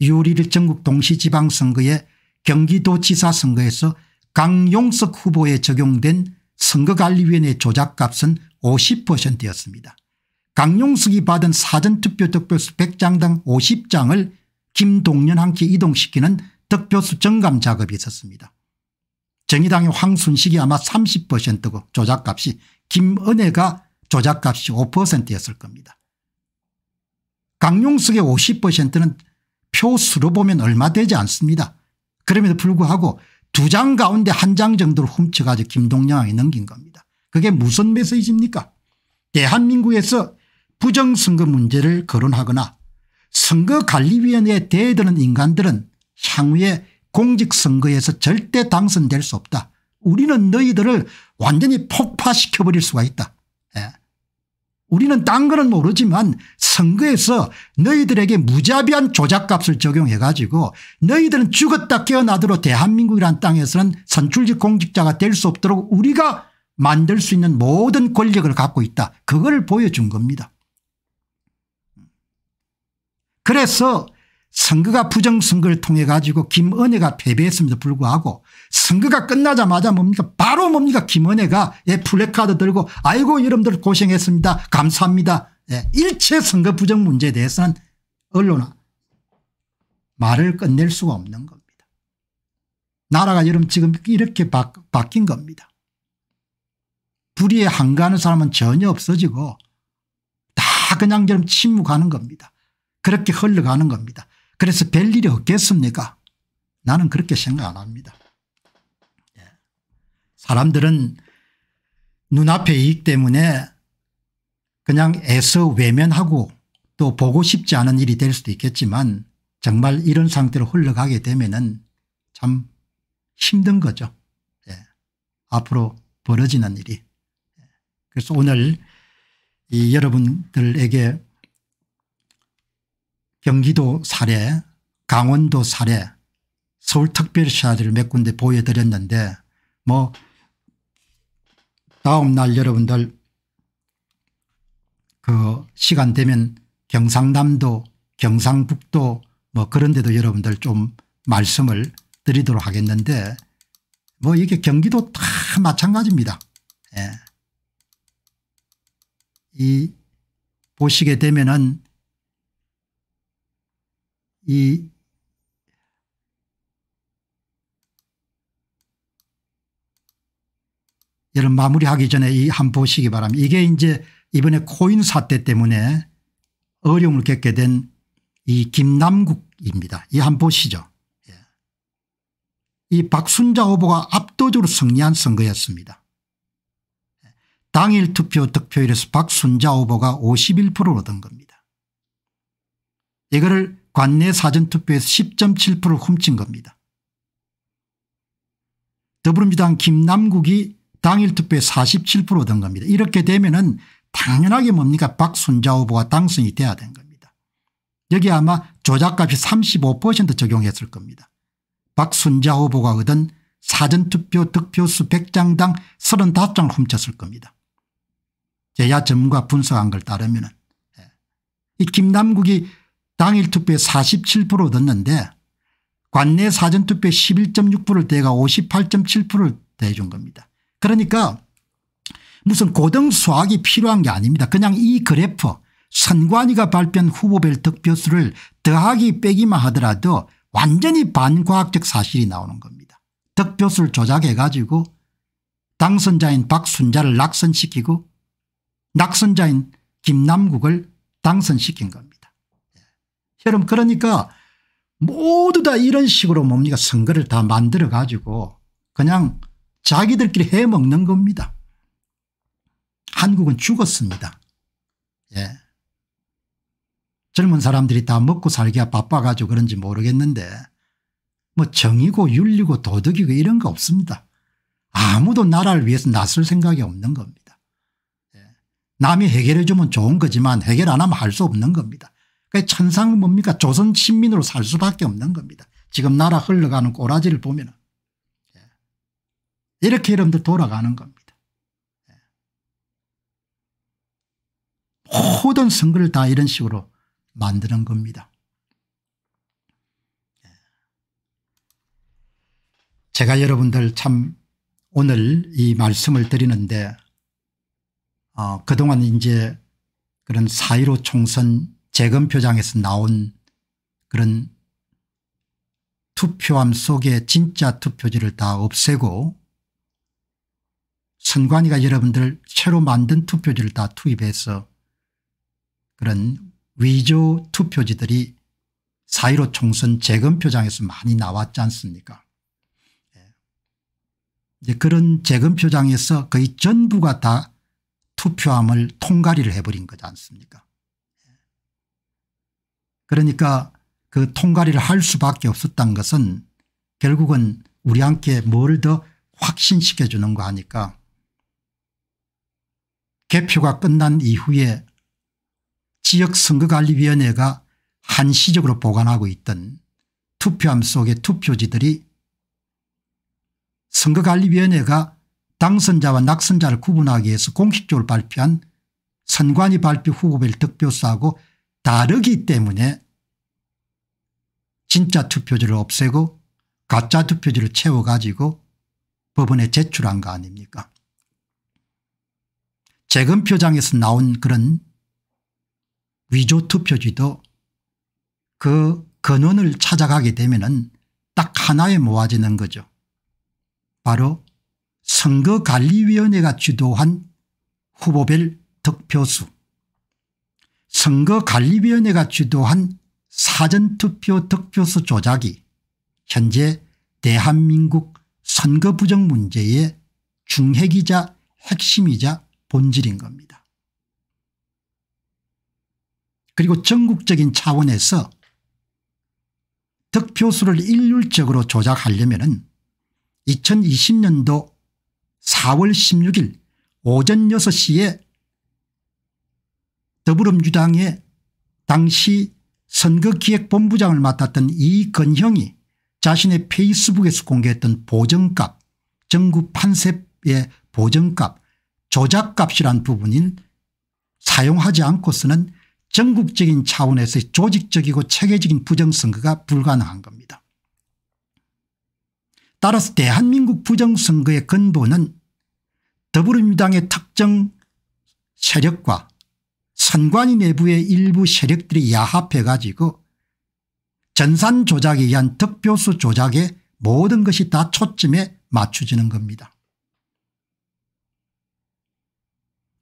6월 1 전국 동시지방선거에 경기도지사 선거에서 강용석 후보에 적용된 선거관리위원회 조작값은 50%였습니다. 강용석이 받은 사전투표 득표수 100장당 50장을 김동연 한께 이동시키는 득표수 정감 작업이 있었습니다. 정의당의 황순식이 아마 30%고 조작값이 김은혜가 조작값이 5%였을 겁니다. 강용석의 50%는 표수로 보면 얼마 되지 않습니다. 그럼에도 불구하고 두 장 가운데 한 장 정도를 훔쳐가지고 김동영이 넘긴 겁니다. 그게 무슨 메시지입니까 대한민국에서 부정선거 문제를 거론하거나 선거관리위원회에 대드는 인간들은 향후에 공직선거에서 절대 당선될 수 없다. 우리는 너희들을 완전히 폭파시켜버릴 수가 있다. 예. 우리는 딴 거는 모르지만 선거에서 너희들에게 무자비한 조작값을 적용해 가지고 너희들은 죽었다 깨어나도록 대한민국이란 땅에서는 선출직 공직자가 될 수 없도록 우리가 만들 수 있는 모든 권력을 갖고 있다. 그걸 보여준 겁니다. 그래서 선거가 부정선거를 통해 가지고 김은혜가 패배했음에도 불구하고 선거가 끝나자마자 뭡니까 바로 뭡니까 김은혜가 예 플래카드 들고 아이고 여러분들 고생했습니다 감사합니다 예 일체 선거 부정 문제에 대해서는 언론은 말을 끝낼 수가 없는 겁니다. 나라가 여러분 지금 이렇게 바, 뀐 겁니다. 불의에 한가하는 사람은 전혀 없어지고 다 그냥 여러 침묵하는 겁니다. 그렇게 흘러가는 겁니다. 그래서 별일이 없겠습니까 나는 그렇게 생각 안 합니다. 예. 사람들은 눈앞의 이익 때문에 그냥 애써 외면하고 또 보고 싶지 않은 일이 될 수도 있겠지만 정말 이런 상태로 흘러가게 되면 참 힘든 거죠. 예. 앞으로 벌어지는 일이. 예. 그래서 오늘 이 여러분들에게 경기도 사례 강원도 사례 서울특별시 사들을몇 군데 보여드렸는데 뭐 다음 날 여러분들 그 시간 되면 경상남도 경상북도 뭐 그런 데도 여러분들 좀 말씀을 드리도록 하겠는데 뭐 이게 경기도 다 마찬가지입니다. 예. 이 보시게 되면은 이 여러분 마무리하기 전에 이 한 보시기 바랍니다. 이게 이제 이번에 코인 사태 때문에 어려움을 겪게 된 이 김남국입니다. 이 한 보시죠. 예. 이 박순자 후보가 압도적으로 승리한 선거였습니다. 예. 당일 투표 득표율에서 박순자 후보가 51%로 든 겁니다. 이거를 관내 사전투표에서 10.7%를 훔친 겁니다. 더불어민주당 김남국이 당일 투표에 47%얻 겁니다. 이렇게 되면 은 당연하게 뭡니까 박순자 후보가 당선이 돼야 된 겁니다. 여기 아마 조작값이 35% 적용했을 겁니다. 박순자 후보가 얻은 사전투표 득표수 100장당 35장을 훔쳤을 겁니다. 제야 전문가 분석한 걸 따르면 은이 예. 김남국이 당일 투표에 47% 얻었는데 관내 사전투표에 11.6%를 대가 58.7%를 대준 겁니다. 그러니까 무슨 고등 수학이 필요한 게 아닙니다. 그냥 이 그래프 선관위가 발표한 후보별 득표수를 더하기 빼기만 하더라도 완전히 반과학적 사실이 나오는 겁니다. 득표수를 조작해 가지고 당선자인 박순자를 낙선시키고 낙선자인 김남국을 당선시킨 겁니다. 여러분 그러니까 모두 다 이런 식으로 뭡니까 선거를 다 만들어 가지고 그냥 자기들끼리 해먹는 겁니다. 한국은 죽었습니다. 예. 젊은 사람들이 다 먹고 살기가 바빠가지고 그런지 모르겠는데 뭐 정의고 윤리고 도덕이고 이런 거 없습니다. 아무도 나라를 위해서 낯설 생각이 없는 겁니다. 예. 남이 해결해 주면 좋은 거지만 해결 안 하면 할 수 없는 겁니다. 그 천상은 뭡니까 조선 신민으로 살 수밖에 없는 겁니다. 지금 나라 흘러가는 꼬라지를 보면 예. 이렇게 여러분들 돌아가는 겁니다. 예. 모든 선거를 다 이런 식으로 만드는 겁니다. 예. 제가 여러분들 참 오늘 이 말씀을 드리는데 어, 그동안 이제 그런 사1 5 총선 재검표장에서 나온 그런 투표함 속에 진짜 투표지를 다 없애고 선관위가 여러분들 새로 만든 투표지를 다 투입해서 그런 위조 투표지들이 사1로 총선 재검표장에서 많이 나왔지 않습니까 예. 이제 그런 재검표장에서 거의 전부가 다 투표함을 통과리를 해버린 거지 않습니까 그러니까 그 통과리를 할 수밖에 없었던 것은 결국은 우리 함께 뭘 더 확신시켜 주는 거하니까 개표가 끝난 이후에 지역선거관리위원회가 한시적으로 보관하고 있던 투표함 속의 투표지들이 선거관리위원회가 당선자와 낙선자를 구분하기 위해서 공식적으로 발표한 선관위 발표 후보별 득표수하고 다르기 때문에 진짜 투표지를 없애고 가짜 투표지를 채워가지고 법원에 제출한 거 아닙니까 재검표장에서 나온 그런 위조 투표지도 그 근원을 찾아가게 되면 딱 하나에 모아지는 거죠. 바로 선거관리위원회가 주도한 후보별 득표수 선거관리위원회가 주도한 사전투표 득표수 조작이 현재 대한민국 선거부정 문제의 중핵이자 핵심이자 본질인 겁니다. 그리고 전국적인 차원에서 득표수를 일률적으로 조작하려면 2020년도 4월 16일 오전 6시에 더불어민주당의 당시 선거기획본부장을 맡았던 이건형이 자신의 페이스북에서 공개했던 보정값 정구 판세의 보정값 조작값이란 부분인 사용하지 않고 서는 전국적인 차원에서의 조직적이고 체계적인 부정선거가 불가능한 겁니다. 따라서 대한민국 부정선거의 근본은 더불어민주당의 특정 세력과 선관위 내부의 일부 세력들이 야합해 가지고 전산 조작에 의한 득표수 조작에 모든 것이 다 초점에 맞춰지는 겁니다.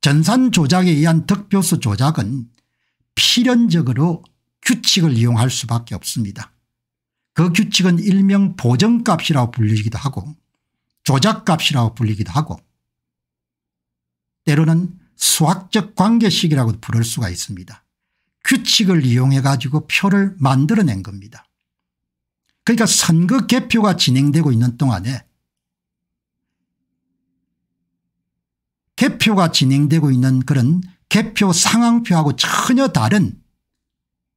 전산 조작에 의한 득표수 조작은 필연적으로 규칙을 이용할 수밖에 없습니다. 그 규칙은 일명 보정값이라고 불리기도 하고 조작값이라고 불리기도 하고 때로는 수학적 관계식이라고 부를 수가 있습니다. 규칙을 이용해 가지고 표를 만들어낸 겁니다. 그러니까 선거 개표가 진행되고 있는 동안에 개표가 진행되고 있는 그런 개표 상황표하고 전혀 다른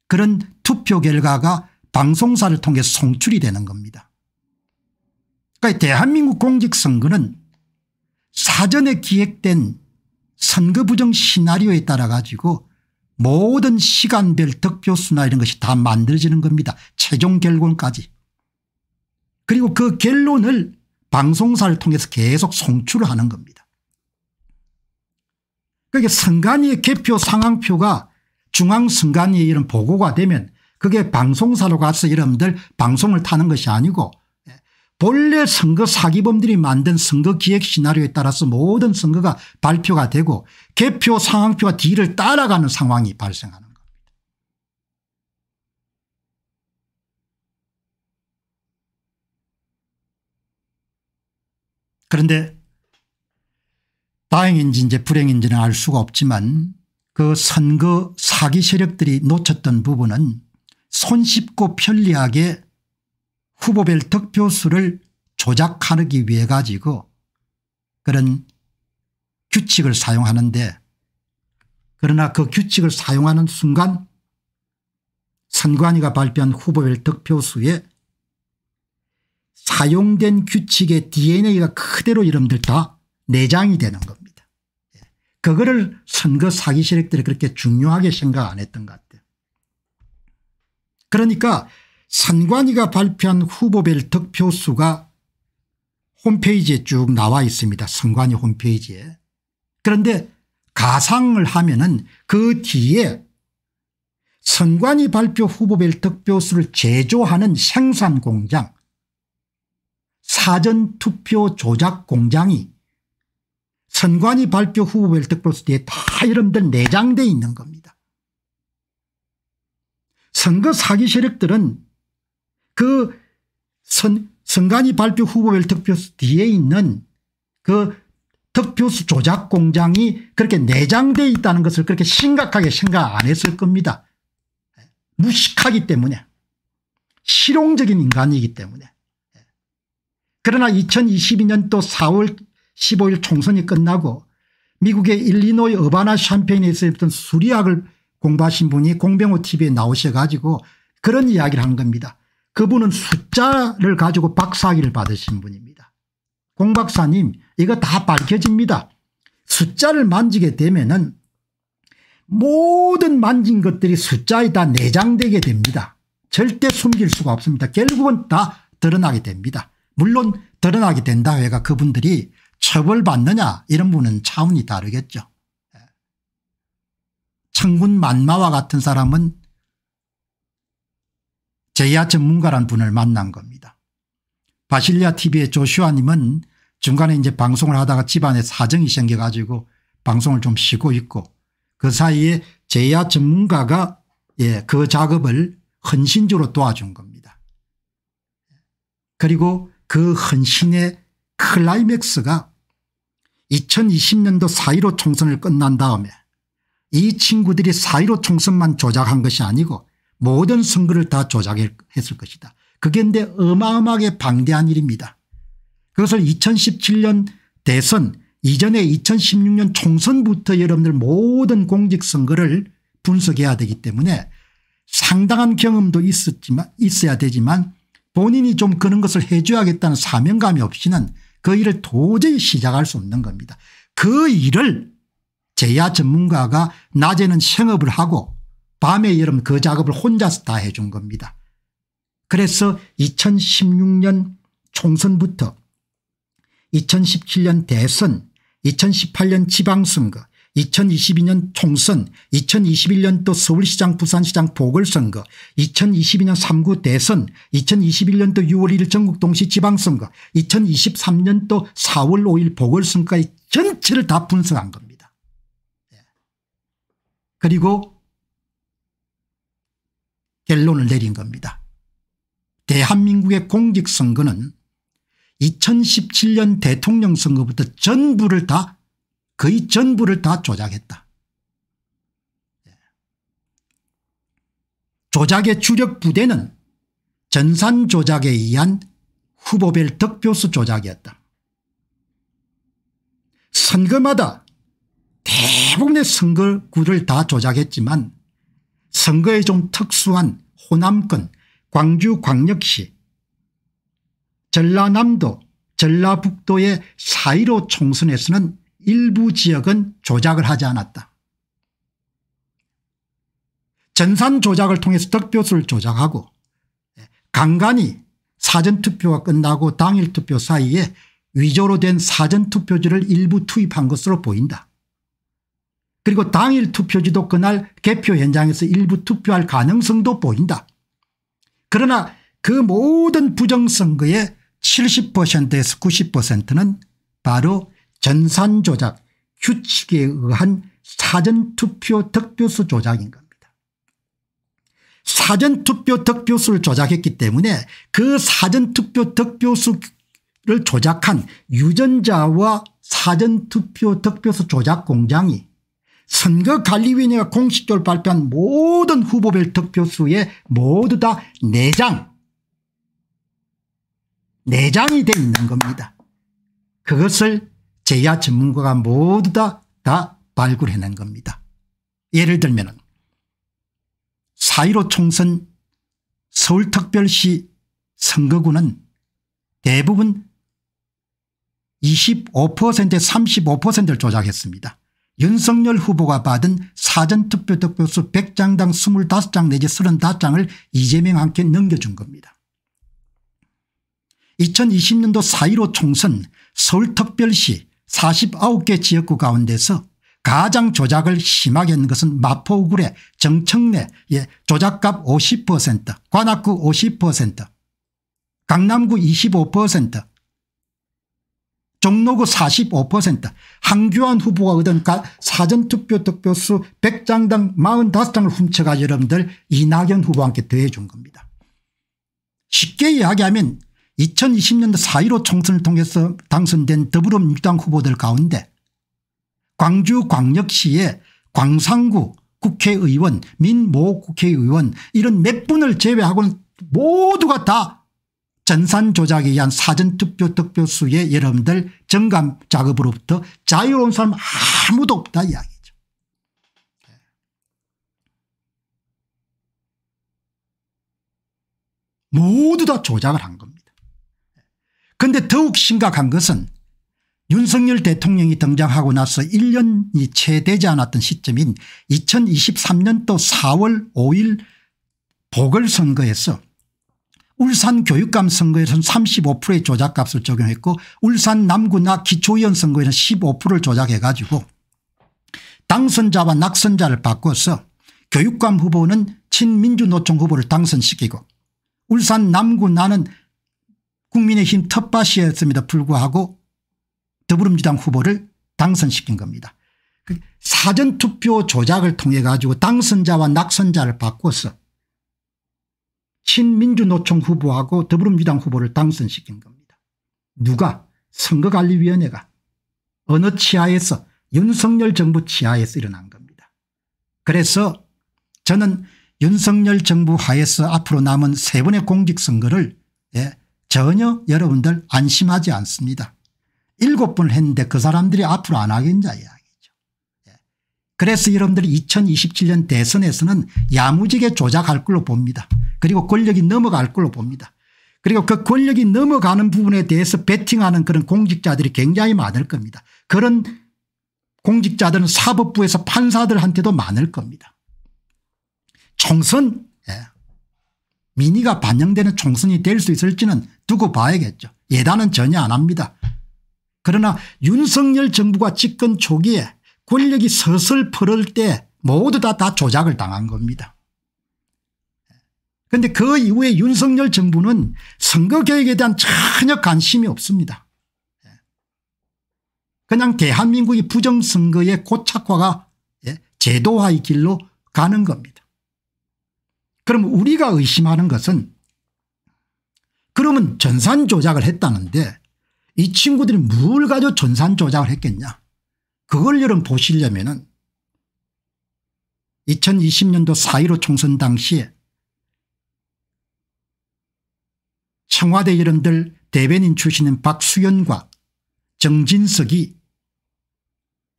그런 투표 결과가 방송사를 통해 송출이 되는 겁니다. 그러니까 대한민국 공직선거는 사전에 기획된 선거 부정 시나리오에 따라 가지고 모든 시간별 득표수나 이런 것이 다 만들어지는 겁니다. 최종 결론까지. 그리고 그 결론을 방송사를 통해서 계속 송출을 하는 겁니다. 그러니까 선관위의 개표 상황표가 중앙선관위의 이런 보고가 되면 그게 방송사로 가서 여러분들 방송을 타는 것이 아니고 본래 선거 사기범들이 만든 선거 기획 시나리오에 따라서 모든 선거가 발표가 되고 개표 상황표와 뒤를 따라가는 상황이 발생하는 겁니다. 그런데 다행인지 이제 불행인지는 알 수가 없지만 그 선거 사기 세력들이 놓쳤던 부분은 손쉽고 편리하게 후보별 득표수를 조작하기 위해 가지고 그런 규칙을 사용하는데 그러나 그 규칙을 사용하는 순간 선관위가 발표한 후보별 득표수에 사용된 규칙의 dna가 그대로 이름들다 내장이 되는 겁니다. 그거를 선거 사기 세력들이 그렇게 중요하게 생각 안 했던 것 같아요. 그러니까 선관위가 발표한 후보별 득표수가 홈페이지에 쭉 나와 있습니다. 선관위 홈페이지에. 그런데 가상을 하면 은그 뒤에 선관위 발표 후보별 득표수를 제조하는 생산공장 사전투표 조작공장이 선관위 발표 후보별 득표수 뒤에 다 이름들 내장되어 있는 겁니다. 선거 사기 세력들은 그 선, 성간이 발표 후보 별득표수 뒤에 있는 그 득표수 조작 공장이 그렇게 내장되어 있다는 것을 그렇게 심각하게 생각 안 했을 겁니다. 무식하기 때문에 실용적인 인간이기 때문에 그러나 2022년도 4월 15일 총선이 끝나고 미국의 일리노이 어바나 샴페인에서 했던 수리학을 공부하신 분이 공병호 tv에 나오셔가지고 그런 이야기를 한 겁니다. 그분은 숫자를 가지고 박사학위를 받으신 분입니다. 공 박사님 이거 다 밝혀집니다. 숫자를 만지게 되면 은 모든 만진 것들이 숫자에 다 내장되게 됩니다. 절대 숨길 수가 없습니다. 결국은 다 드러나게 됩니다. 물론 드러나게 된다 해가 그분들이 처벌받느냐 이런 분은 차원이 다르겠죠. 예. 천군 만마와 같은 사람은 제야 전문가란 분을 만난 겁니다. 바실리아 TV의 조슈아님은 중간에 이제 방송을 하다가 집안에 사정이 생겨가지고 방송을 좀 쉬고 있고 그 사이에 제야 전문가가 예, 그 작업을 헌신적으로 도와준 겁니다. 그리고 그 헌신의 클라이맥스가 2020년도 4.15 총선을 끝난 다음에 이 친구들이 4.15 총선만 조작한 것이 아니고 모든 선거를 다 조작했을 것이다. 그게 근데 어마어마하게 방대한 일입니다. 그것을 2017년 대선 이전에 2016년 총선부터 여러분들 모든 공직선거를 분석해야 되기 때문에 상당한 경험도 있었지만 있어야 되지만 본인이 좀 그런 것을 해줘야겠다는 사명감이 없이는 그 일을 도저히 시작할 수 없는 겁니다. 그 일을 제야 전문가가 낮에는 생업을 하고 밤에 여러분 그 작업을 혼자서 다 해준 겁니다. 그래서 2016년 총선부터 2017년 대선 2018년 지방선거 2022년 총선 2021년 또 서울시장 부산시장 보궐선거 2022년 3구 대선 2021년도 6월 1일 전국동시 지방선거 2023년도 4월 5일 보궐선거까지 전체를 다 분석한 겁니다. 예. 그리고 결론을 내린 겁니다. 대한민국의 공직선거는 2017년 대통령 선거부터 전부를 다 거의 전부를 다 조작했다. 예. 조작의 주력 부대는 전산 조작에 의한 후보별 득표수 조작이었다. 선거마다 대부분의 선거구를 다 조작했지만 선거에 좀 특수한 호남권 광주광역시 전라남도 전라북도의 사1로 총선에서는 일부 지역은 조작을 하지 않았다. 전산 조작을 통해서 득표수를 조작하고 간간히 사전투표가 끝나고 당일투표 사이에 위조로 된 사전투표지를 일부 투입한 것으로 보인다. 그리고 당일 투표지도 그날 개표 현장에서 일부 투표할 가능성도 보인다. 그러나 그 모든 부정선거의 70%에서 90%는 바로 전산조작 규칙에 의한 사전투표 득표수 조작인 겁니다. 사전투표 득표수를 조작했기 때문에 그 사전투표 득표수를 조작한 유전자와 사전투표 득표수 조작 공장이 선거관리위원회가 공식적으로 발표한 모든 후보별 득표수에 모두 다내장내장이돼 있는 겁니다. 그것을 제야 전문가가 모두 다, 다 발굴해낸 겁니다. 예를 들면 은4.15 총선 서울특별시 선거구는 대부분 25%에 35%를 조작했습니다. 윤석열 후보가 받은 사전투표 득표수 100장당 25장 내지 35장을 이재명한테 넘겨준 겁니다. 2020년도 4.15 총선 서울특별시 49개 지역구 가운데서 가장 조작을 심하게 한 것은 마포구례 정청래의 조작값 50% 관악구 50% 강남구 25% 종로구 45% 한규환 후보가 얻은 사전투표 득표수 100장당 45장을 훔쳐가 여러분들 이낙연 후보와 함께 더해 준 겁니다. 쉽게 이야기하면 2020년도 4.15 총선을 통해서 당선된 더불어민주당 후보들 가운데 광주광역시의 광산구 국회의원 민모 국회의원 이런 몇 분을 제외하고는 모두가 다 전산 조작에 의한 사전투표 득표수의 여러분들 정감 작업으로부터 자유로운 사람 아무도 없다 이야기죠. 모두 다 조작을 한 겁니다. 그런데 더욱 심각한 것은 윤석열 대통령이 등장하고 나서 1년이 채 되지 않았던 시점인 2023년도 4월 5일 보궐선거에서 울산 교육감 선거에서는 35%의 조작값을 적용했고 울산 남구나 기초위원 선거에는 서 15%를 조작해 가지고 당선자와 낙선자를 바꿔서 교육감 후보는 친민주노총 후보를 당선시키고 울산 남구 나는 국민의힘 텃밭이었음에도 불구하고 더불어민주당 후보를 당선시킨 겁니다. 그 사전투표 조작을 통해 가지고 당선자와 낙선자를 바꿔서 신민주노총 후보하고 더불어민주당 후보를 당선시킨 겁니다. 누가 선거관리위원회가 어느 치하에서 윤석열 정부 치하에서 일어난 겁니다. 그래서 저는 윤석열 정부 하에서 앞으로 남은 세 번의 공직선거를 예, 전혀 여러분들 안심하지 않습니다. 일곱 번을 했는데 그 사람들이 앞으로 안 하겠냐 이야기죠. 예. 그래서 여러분들이 2027년 대선에서는 야무지게 조작할 걸로 봅니다. 그리고 권력이 넘어갈 걸로 봅니다. 그리고 그 권력이 넘어가는 부분에 대해서 배팅하는 그런 공직자들이 굉장히 많을 겁니다. 그런 공직자들은 사법부에서 판사들한테도 많을 겁니다. 총선 예. 민의가 반영되는 총선이 될 수 있을지는 두고 봐야겠죠. 예단은 전혀 안 합니다. 그러나 윤석열 정부가 집권 초기에 권력이 서슬 퍼를 때 모두 다, 다 조작을 당한 겁니다. 그런데 그 이후에 윤석열 정부는 선거개혁에 대한 전혀 관심이 없습니다. 예. 그냥 대한민국이 부정선거의 고착화가 예, 제도화의 길로 가는 겁니다. 그럼 우리가 의심하는 것은 그러면 전산 조작을 했다는데 이 친구들이 뭘 가지고 전산 조작을 했겠냐 그걸 여러분 보시려면 2020년도 4.15 총선 당시에 청와대 일원들 대변인 출신인 박수연과 정진석이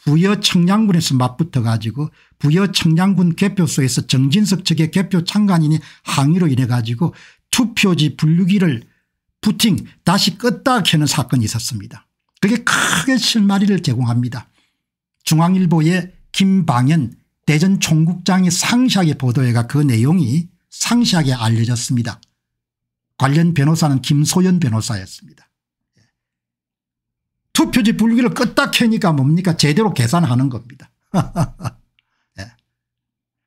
부여 청량군에서 맞붙어 가지고 부여 청량군 개표소에서 정진석 측의 개표 참관인이 항의로 인해 가지고 투표지 분류기를 부팅 다시 껐다 켜는 사건이 있었습니다. 그게 크게 실마리를 제공합니다. 중앙일보의 김방현 대전 총국장이 상시하게 보도해가 그 내용이 상시하게 알려졌습니다. 관련 변호사는 김소연 변호사였습니다. 예. 투표지 불기를 껐다 켜니까 뭡니까 제대로 계산하는 겁니다. 예.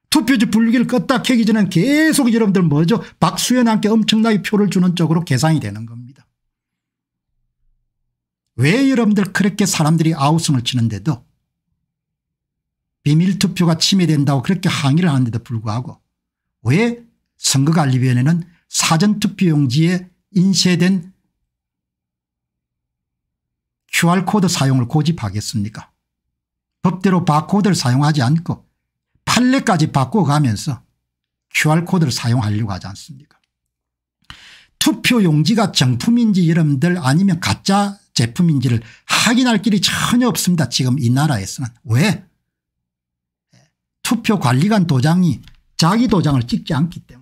투표지 불기를 껐다 켜기 전엔 계속 여러분들 뭐죠 박수현한테 엄청나게 표를 주는 쪽으로 계산이 되는 겁니다. 왜 여러분들 그렇게 사람들이 아우성을 치는데도 비밀투표가 침해된다고 그렇게 항의를 하는데도 불구하고 왜 선거관리위원회는 사전투표용지에 인쇄된 QR코드 사용을 고집하겠습니까 법대로 바코드를 사용하지 않고 판례까지 바꿔가면서 QR코드를 사용하려고 하지 않습니까 투표용지가 정품인지 여러분들 아니면 가짜 제품인지를 확인할 길이 전혀 없습니다 지금 이 나라에서는 왜 투표관리관 도장이 자기 도장을 찍지 않기 때문에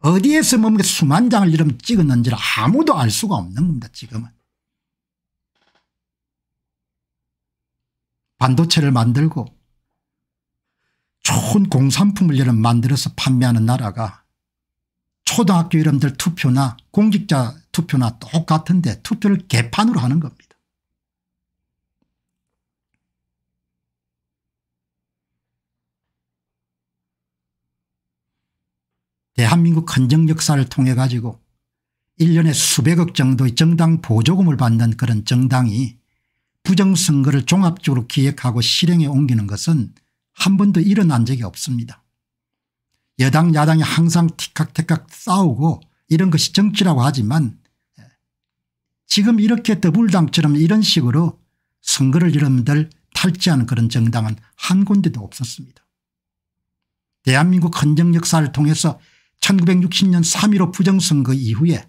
어디에서 머물게 수만 장을 이름 찍었는지를 아무도 알 수가 없는 겁니다 지금은. 반도체를 만들고 좋은 공산품을 이름 만들어서 판매하는 나라가 초등학교 이름들 투표나 공직자 투표나 똑같은데 투표를 개판으로 하는 겁니다. 대한민국 헌정 역사를 통해 가지고 1년에 수백억 정도의 정당 보조금을 받는 그런 정당이 부정선거를 종합적으로 기획하고 실행에 옮기는 것은 한 번도 일어난 적이 없습니다. 여당 야당이 항상 티칵태칵 싸우고 이런 것이 정치라고 하지만 지금 이렇게 더불당처럼 이런 식으로 선거를 여러분들 탈지하는 그런 정당은 한 군데도 없었습니다. 대한민국 헌정 역사를 통해서 1960년 3.15 부정선거 이후에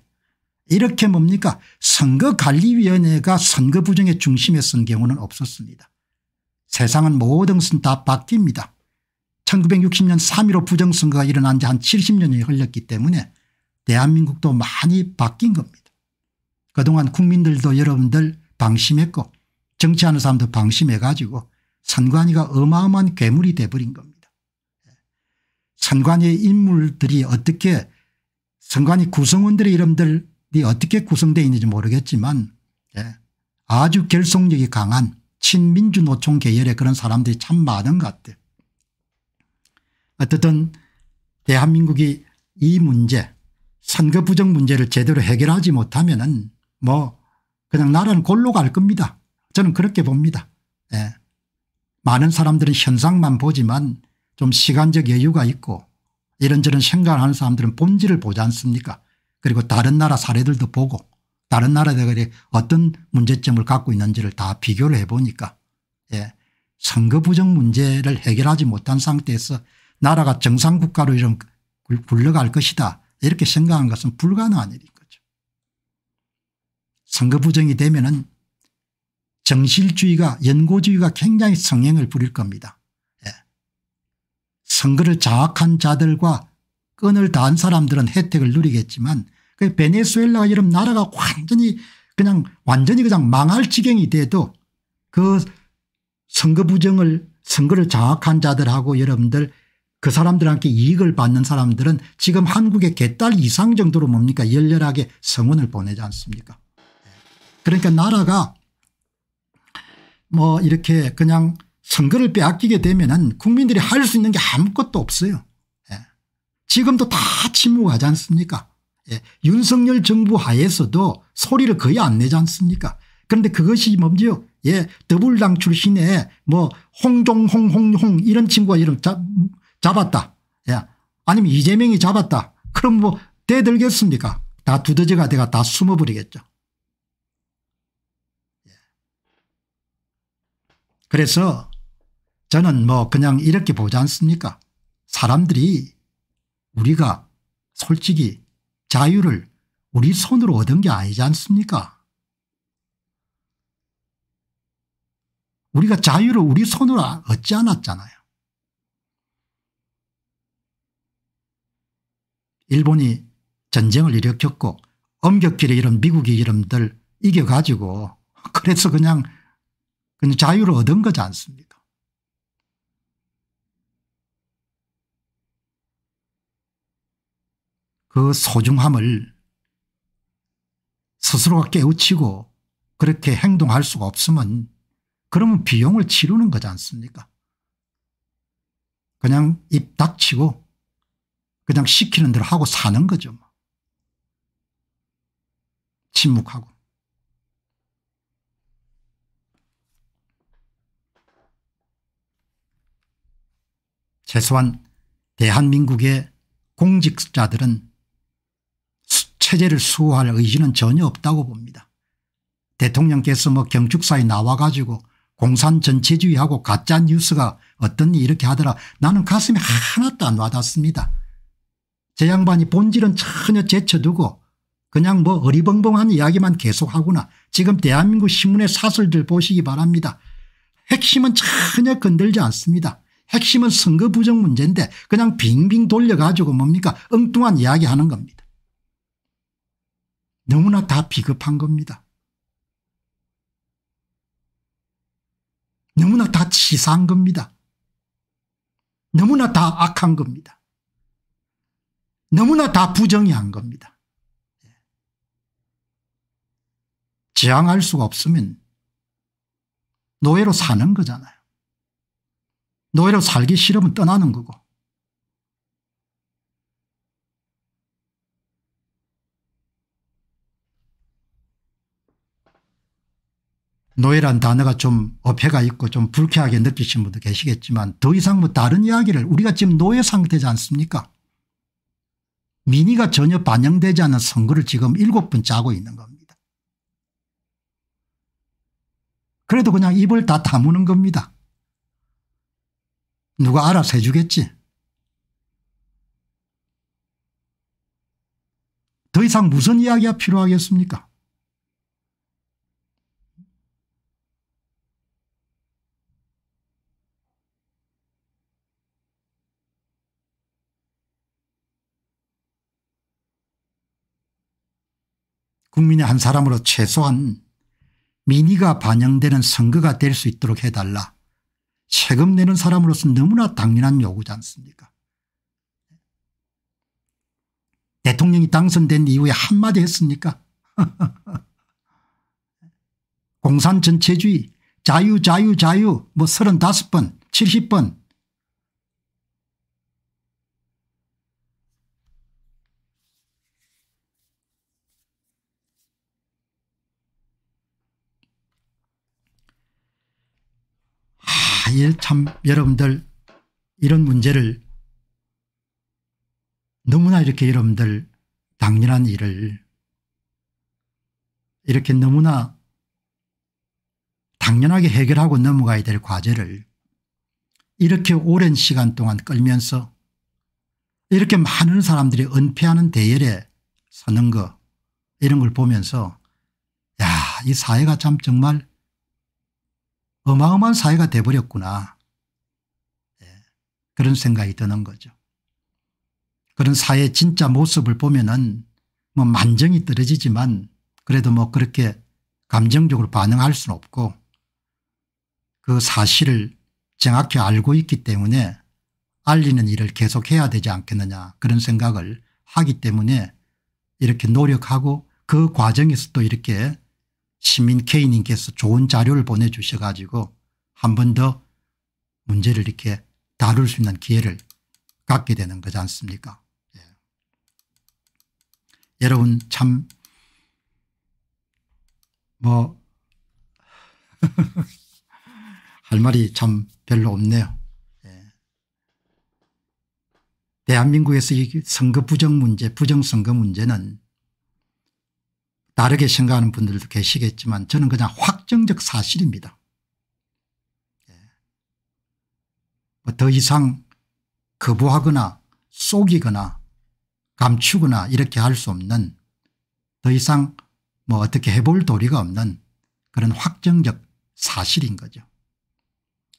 이렇게 뭡니까 선거관리위원회가 선거 부정의 중심에 선 경우는 없었습니다. 세상은 모든 것은 다 바뀝니다. 1960년 3.15 부정선거가 일어난 지 한 70년이 흘렸기 때문에 대한민국도 많이 바뀐 겁니다. 그동안 국민들도 여러분들 방심했고 정치하는 사람도 방심해 가지고 선관위가 어마어마한 괴물이 돼버린 겁니다. 선관위 인물들이 어떻게 선관위 구성원들의 이름들이 어떻게 구성되어 있는지 모르겠지만 예. 아주 결속력이 강한 친민주노총 계열의 그런 사람들이 참 많은 것 같아요. 어쨌든 대한민국이 이 문제 선거 부정 문제를 제대로 해결하지 못하면 은뭐 그냥 나라는 골로 갈 겁니다. 저는 그렇게 봅니다. 예. 많은 사람들은 현상만 보지만 좀 시간적 여유가 있고 이런저런 생각을 하는 사람들은 본질을 보지 않습니까 그리고 다른 나라 사례들도 보고 다른 나라들이 어떤 문제점을 갖고 있는지를 다 비교를 해보니까 예. 선거 부정 문제를 해결하지 못한 상태에서 나라가 정상 국가로 이런 굴러갈 것이다 이렇게 생각하는 것은 불가능한 일인 거죠. 선거 부정이 되면 은 정실주의가 연고주의가 굉장히 성행을 부릴 겁니다. 선거를 장악한 자들과 끈을 단 사람들은 혜택을 누리겠지만 그 베네수엘라가 이런 나라가 완전히 그냥 완전히 그냥 망할 지경이 돼도 그 선거 부정을 선거를 장악한 자들하고 여러분들 그 사람들한테 이익을 받는 사람들은 지금 한국의 개딸 이상 정도로 뭡니까 열렬하게 성원을 보내지 않습니까 그러니까 나라가 뭐 이렇게 그냥 선거를 빼앗기게 되면 국민들이 할 수 있는 게 아무것도 없어요. 예. 지금도 다 침묵하지 않습니까 예. 윤석열 정부 하에서도 소리를 거의 안 내지 않습니까 그런데 그것이 뭔지요 예, 더불당 출신의 뭐 홍종홍 홍홍 이런 친구가 이름 잡, 잡았다. 예. 아니면 이재명이 잡았다. 그럼 뭐 대들겠습니까? 다 두더지가 돼가 다 숨어버리겠죠. 예. 그래서 저는 뭐 그냥 이렇게 보지 않습니까 사람들이 우리가 솔직히 자유를 우리 손으로 얻은 게 아니지 않습니까 우리가 자유를 우리 손으로 얻지 않았잖아요. 일본이 전쟁을 일으켰고 엄격히 이런 미국의 이름들 이겨가지고 그래서 그냥, 그냥 자유를 얻은 거지 않습니까 그 소중함을 스스로가 깨우치고 그렇게 행동할 수가 없으면 그러면 비용을 치르는 거지 않습니까 그냥 입 닥치고 그냥 시키는 대로 하고 사는 거죠. 뭐. 침묵하고. 최소한 대한민국의 공직자들은 체제를 수호할 의지는 전혀 없다고 봅니다. 대통령께서 뭐 경축사에 나와 가지고 공산 전체주의하고 가짜뉴스가 어떤 이렇게 하더라 나는 가슴이 하나도 안 와닿습니다. 제 양반이 본질은 전혀 제쳐두고 그냥 뭐 어리벙벙한 이야기만 계속하구나 지금 대한민국 신문의 사설들 보시기 바랍니다. 핵심은 전혀 건들지 않습니다. 핵심은 선거 부정 문제인데 그냥 빙빙 돌려가지고 뭡니까 엉뚱한 이야기하는 겁니다. 너무나 다 비겁한 겁니다. 너무나 다 치사한 겁니다. 너무나 다 악한 겁니다. 너무나 다 부정이한 겁니다. 저항할 수가 없으면 노예로 사는 거잖아요. 노예로 살기 싫으면 떠나는 거고 노예란 단어가 좀 어폐가 있고 좀 불쾌하게 느끼신 분도 계시겠지만 더 이상 뭐 다른 이야기를 우리가 지금 노예 상태지 않습니까 민의가 전혀 반영되지 않은 선거를 지금 일곱 번 짜고 있는 겁니다. 그래도 그냥 입을 다 다무는 겁니다. 누가 알아서 해주겠지. 더 이상 무슨 이야기가 필요하겠습니까 국민의 한 사람으로 최소한 민의가 반영되는 선거가 될 수 있도록 해달라. 세금 내는 사람으로서 너무나 당연한 요구지 않습니까 대통령이 당선된 이후에 한마디 했습니까 공산 전체주의 자유 자유 자유 뭐 35번 70번 참 여러분들 이런 문제를 너무나 이렇게 여러분들 당연한 일을 이렇게 너무나 당연하게 해결하고 넘어가야 될 과제를 이렇게 오랜 시간 동안 끌면서 이렇게 많은 사람들이 은폐하는 대열에 서는 거 이런 걸 보면서 야이 사회가 참 정말 어마어마한 사회가 돼버렸구나. 네. 그런 생각이 드는 거죠. 그런 사회의 진짜 모습을 보면은 뭐 만정이 떨어지지만 그래도 뭐 그렇게 감정적으로 반응할 수는 없고 그 사실을 정확히 알고 있기 때문에 알리는 일을 계속해야 되지 않겠느냐 그런 생각을 하기 때문에 이렇게 노력하고 그 과정에서 또 이렇게 시민K님께서 좋은 자료를 보내주셔가지고 한 번 더 문제를 이렇게 다룰 수 있는 기회를 갖게 되는 거지 않습니까 예. 여러분 참 뭐 할 말이 참 별로 없네요. 예. 대한민국에서 이 선거 부정 문제 부정선거 문제는 다르게 생각하는 분들도 계시겠지만 저는 그냥 확정적 사실입니다. 예. 뭐 더 이상 거부하거나 속이거나 감추거나 이렇게 할 수 없는 더 이상 뭐 어떻게 해볼 도리가 없는 그런 확정적 사실인 거죠.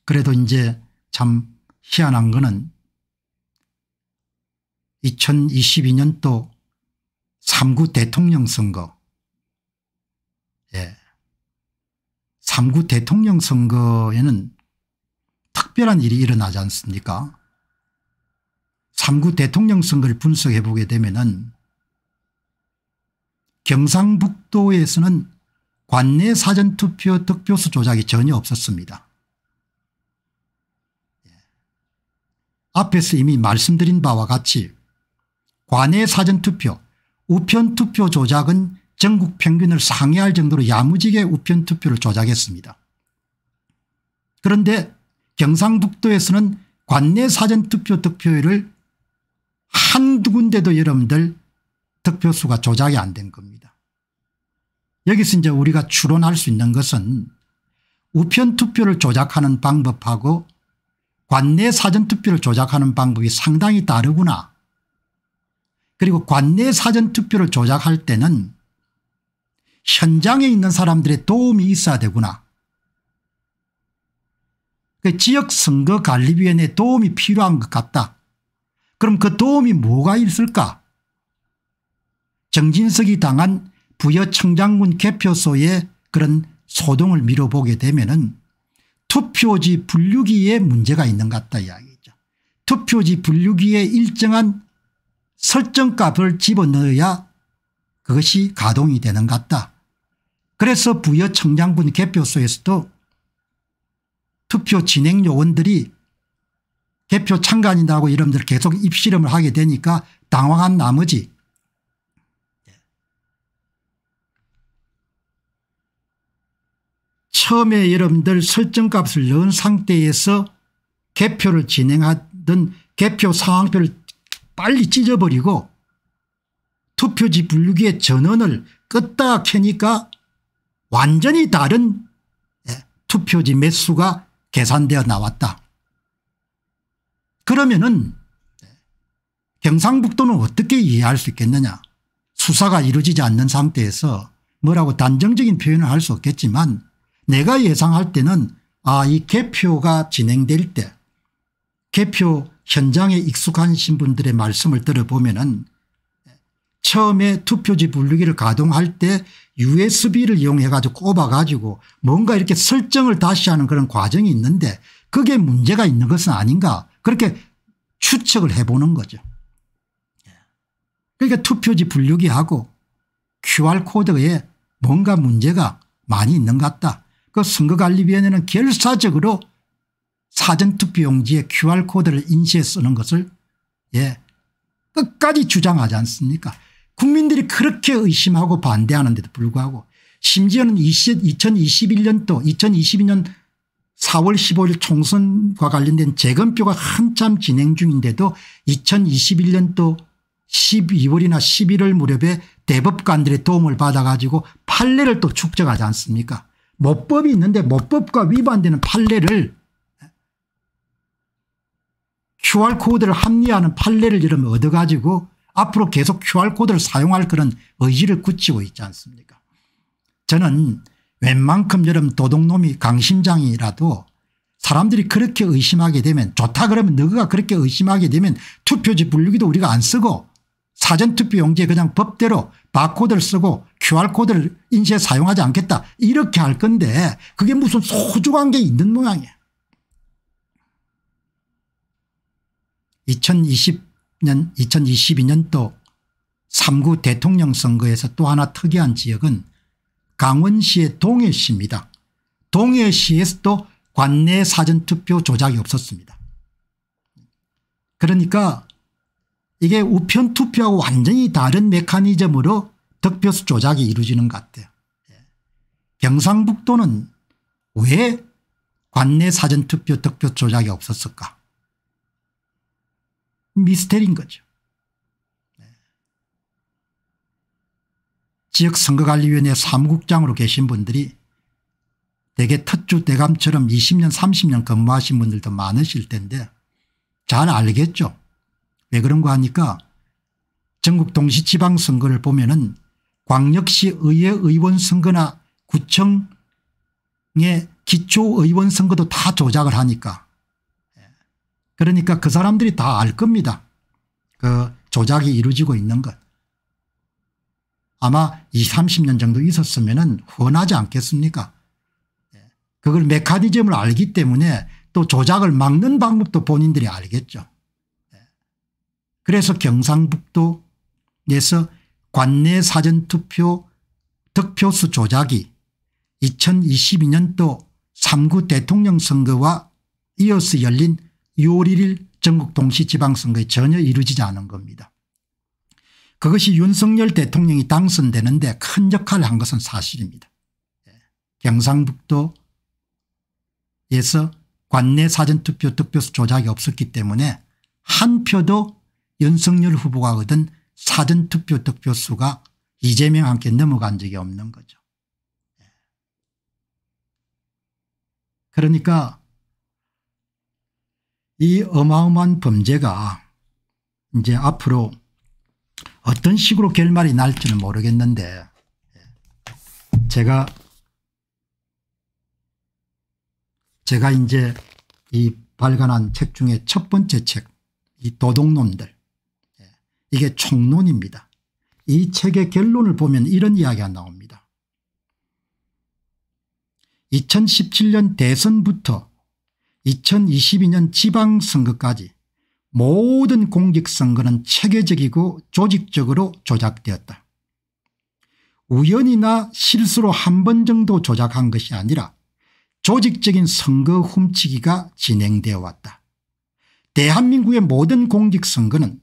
그래도 이제 참 희한한 거는 2022년도 3구 대통령 선거 예. 3구 대통령 선거에는 특별한 일이 일어나지 않습니까 3구 대통령 선거를 분석해 보게 되면은 경상북도에서는 관내 사전투표 득표수 조작이 전혀 없었습니다. 예. 앞에서 이미 말씀드린 바와 같이 관내 사전투표 우편투표 조작은 전국 평균을 상회할 정도로 야무지게 우편 투표를 조작했습니다. 그런데 경상북도에서는 관내 사전투표 득표율을 한두 군데도 여러분들 득표수가 조작이 안 된 겁니다. 여기서 이제 우리가 추론할 수 있는 것은 우편투표를 조작하는 방법하고 관내 사전투표를 조작하는 방법이 상당히 다르구나. 그리고 관내 사전투표를 조작할 때는 현장에 있는 사람들의 도움이 있어야 되구나. 그 지역선거관리위원회 도움이 필요한 것 같다. 그럼 그 도움이 뭐가 있을까? 정진석이 당한 부여 청장군 개표소의 그런 소동을 미뤄보게 되면 은 투표지 분류기에 문제가 있는 것 같다 이야기죠. 투표지 분류기에 일정한 설정값을 집어넣어야 그것이 가동이 되는 것 같다. 그래서 부여 청장군 개표소에서도 투표 진행 요원들이 개표 참관이라고 이름들 계속 입시름을 하게 되니까 당황한 나머지 처음에 여러분들 설정값을 넣은 상태에서 개표를 진행하던 개표 상황표를 빨리 찢어버리고 투표지 분류기의 전원을 껐다 켜니까 완전히 다른 예, 투표지 매수가 계산되어 나왔다. 그러면은 예, 경상북도는 어떻게 이해할 수 있겠느냐 수사가 이루어지지 않는 상태에서 뭐라고 단정적인 표현을 할 수 없겠지만 내가 예상할 때는 아 이 개표가 진행될 때 개표 현장에 익숙하신 분들의 말씀을 들어보면 은 처음에 투표지 분류기를 가동할 때 usb를 이용해 가지고 꼽아 가지고 뭔가 이렇게 설정을 다시 하는 그런 과정이 있는데 그게 문제가 있는 것은 아닌가 그렇게 추측을 해보는 거죠. 그러니까 투표지 분류기하고 QR코드에 뭔가 문제가 많이 있는 것 같다. 그 선거관리위원회는 결사적으로 사전투표용지에 QR코드를 인쇄해 쓰는 것을 예 끝까지 주장하지 않습니까 국민들이 그렇게 의심하고 반대하는데도 불구하고 심지어는 20, 2021년도 2022년 4월 15일 총선과 관련된 재검표가 한참 진행 중인데도 2021년도 12월이나 11월 무렵에 대법관들의 도움을 받아 가지고 판례를 또 축적하지 않습니까 모법이 있는데 모법과 위반되는 판례를 QR코드를 예, 합리화하는 판례를 이러면 얻어가지고 앞으로 계속 QR코드를 사용할 그런 의지를 굳히고 있지 않습니까 저는 웬만큼 여러분 도둑놈이 강심장이라도 사람들이 그렇게 의심하게 되면 좋다 그러면 너가 그렇게 의심하게 되면 투표지 분류기도 우리가 안 쓰고 사전투표용지에 그냥 법대로 바코드를 쓰고 QR코드를 인쇄 사용하지 않겠다 이렇게 할 건데 그게 무슨 소중한 게 있는 모양이야. 2020 2020년 2022년도 3구 대통령 선거에서 또 하나 특이한 지역은 강원시의 동해시입니다. 동해시에서도 관내 사전투표 조작이 없었습니다. 그러니까 이게 우편투표하고 완전히 다른 메커니즘으로 득표수 조작이 이루어지는 것 같아요. 예. 경상북도는 왜 관내 사전투표 득표 조작이 없었을까 미스테리인 거죠. 네. 지역선거관리위원회 사무국장으로 계신 분들이 대개 텃주 대감처럼 20년 30년 근무하신 분들도 많으실 텐데 잘 알겠죠. 왜 그런가 하니까 전국 동시지방선거를 보면은 광역시 의회 의원 선거나 구청의 기초의원 선거도 다 조작을 하니까 그러니까 그 사람들이 다 알 겁니다. 그 조작이 이루어지고 있는 것. 아마 20, 30년 정도 있었으면 훤하지 않겠습니까 예. 그걸 메카니즘을 알기 때문에 또 조작을 막는 방법도 본인들이 알겠죠. 예. 그래서 경상북도 에서 관내 사전투표 득표수 조작이 2022년도 3구 대통령 선거와 이어서 열린 6월 1일 전국 동시 지방선거에 전혀 이루어지지 않은 겁니다. 그것이 윤석열 대통령이 당선되는데 큰 역할을 한 것은 사실입니다. 예. 경상북도에서 관내 사전투표 득표수 조작이 없었기 때문에 한 표도 윤석열 후보가 얻은 사전투표 득표수가 이재명 함께 넘어간 적이 없는 거죠. 예. 그러니까 이 어마어마한 범죄가 이제 앞으로 어떤 식으로 결말이 날지는 모르겠는데 제가 제가 이제 이 발간한 책 중에 첫 번째 책 이도둑놈들 예, 이게 총론입니다. 이 책의 결론을 보면 이런 이야기가 나옵니다. 2017년 대선부터 2022년 지방선거까지 모든 공직선거는 체계적이고 조직적으로 조작되었다. 우연이나 실수로 한 번 정도 조작한 것이 아니라 조직적인 선거 훔치기가 진행되어 왔다. 대한민국의 모든 공직선거는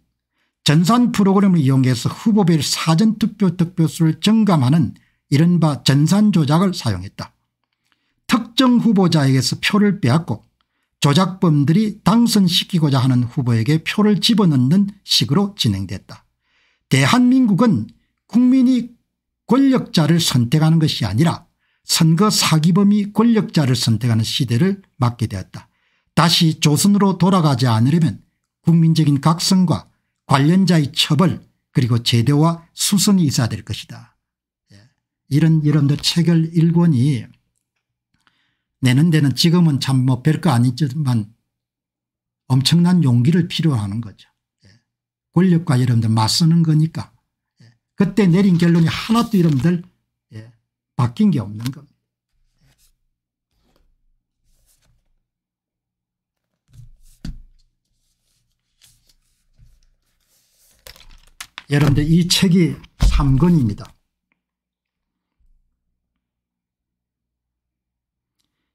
전산 프로그램을 이용해서 후보별 사전투표 득표수를 증감하는 이른바 전산 조작을 사용했다. 특정 후보자에게서 표를 빼앗고 조작범들이 당선시키고자 하는 후보에게 표를 집어넣는 식으로 진행됐다. 대한민국은 국민이 권력자를 선택하는 것이 아니라 선거 사기범이 권력자를 선택하는 시대를 맞게 되었다. 다시 조선으로 돌아가지 않으려면 국민적인 각성과 관련자의 처벌 그리고 제대와 수선이 있어야 될 것이다. 예. 이런 여러분들 체결 일권이 내는 데는 지금은 참 뭐 별 거 아니지만 엄청난 용기를 필요하는 로 거죠. 예. 권력과 여러분들 맞서는 거니까 예. 그때 내린 결론이 하나도 여러분들 예, 바뀐 게 없는 겁니다. 여러분들 이 책이 3권입니다.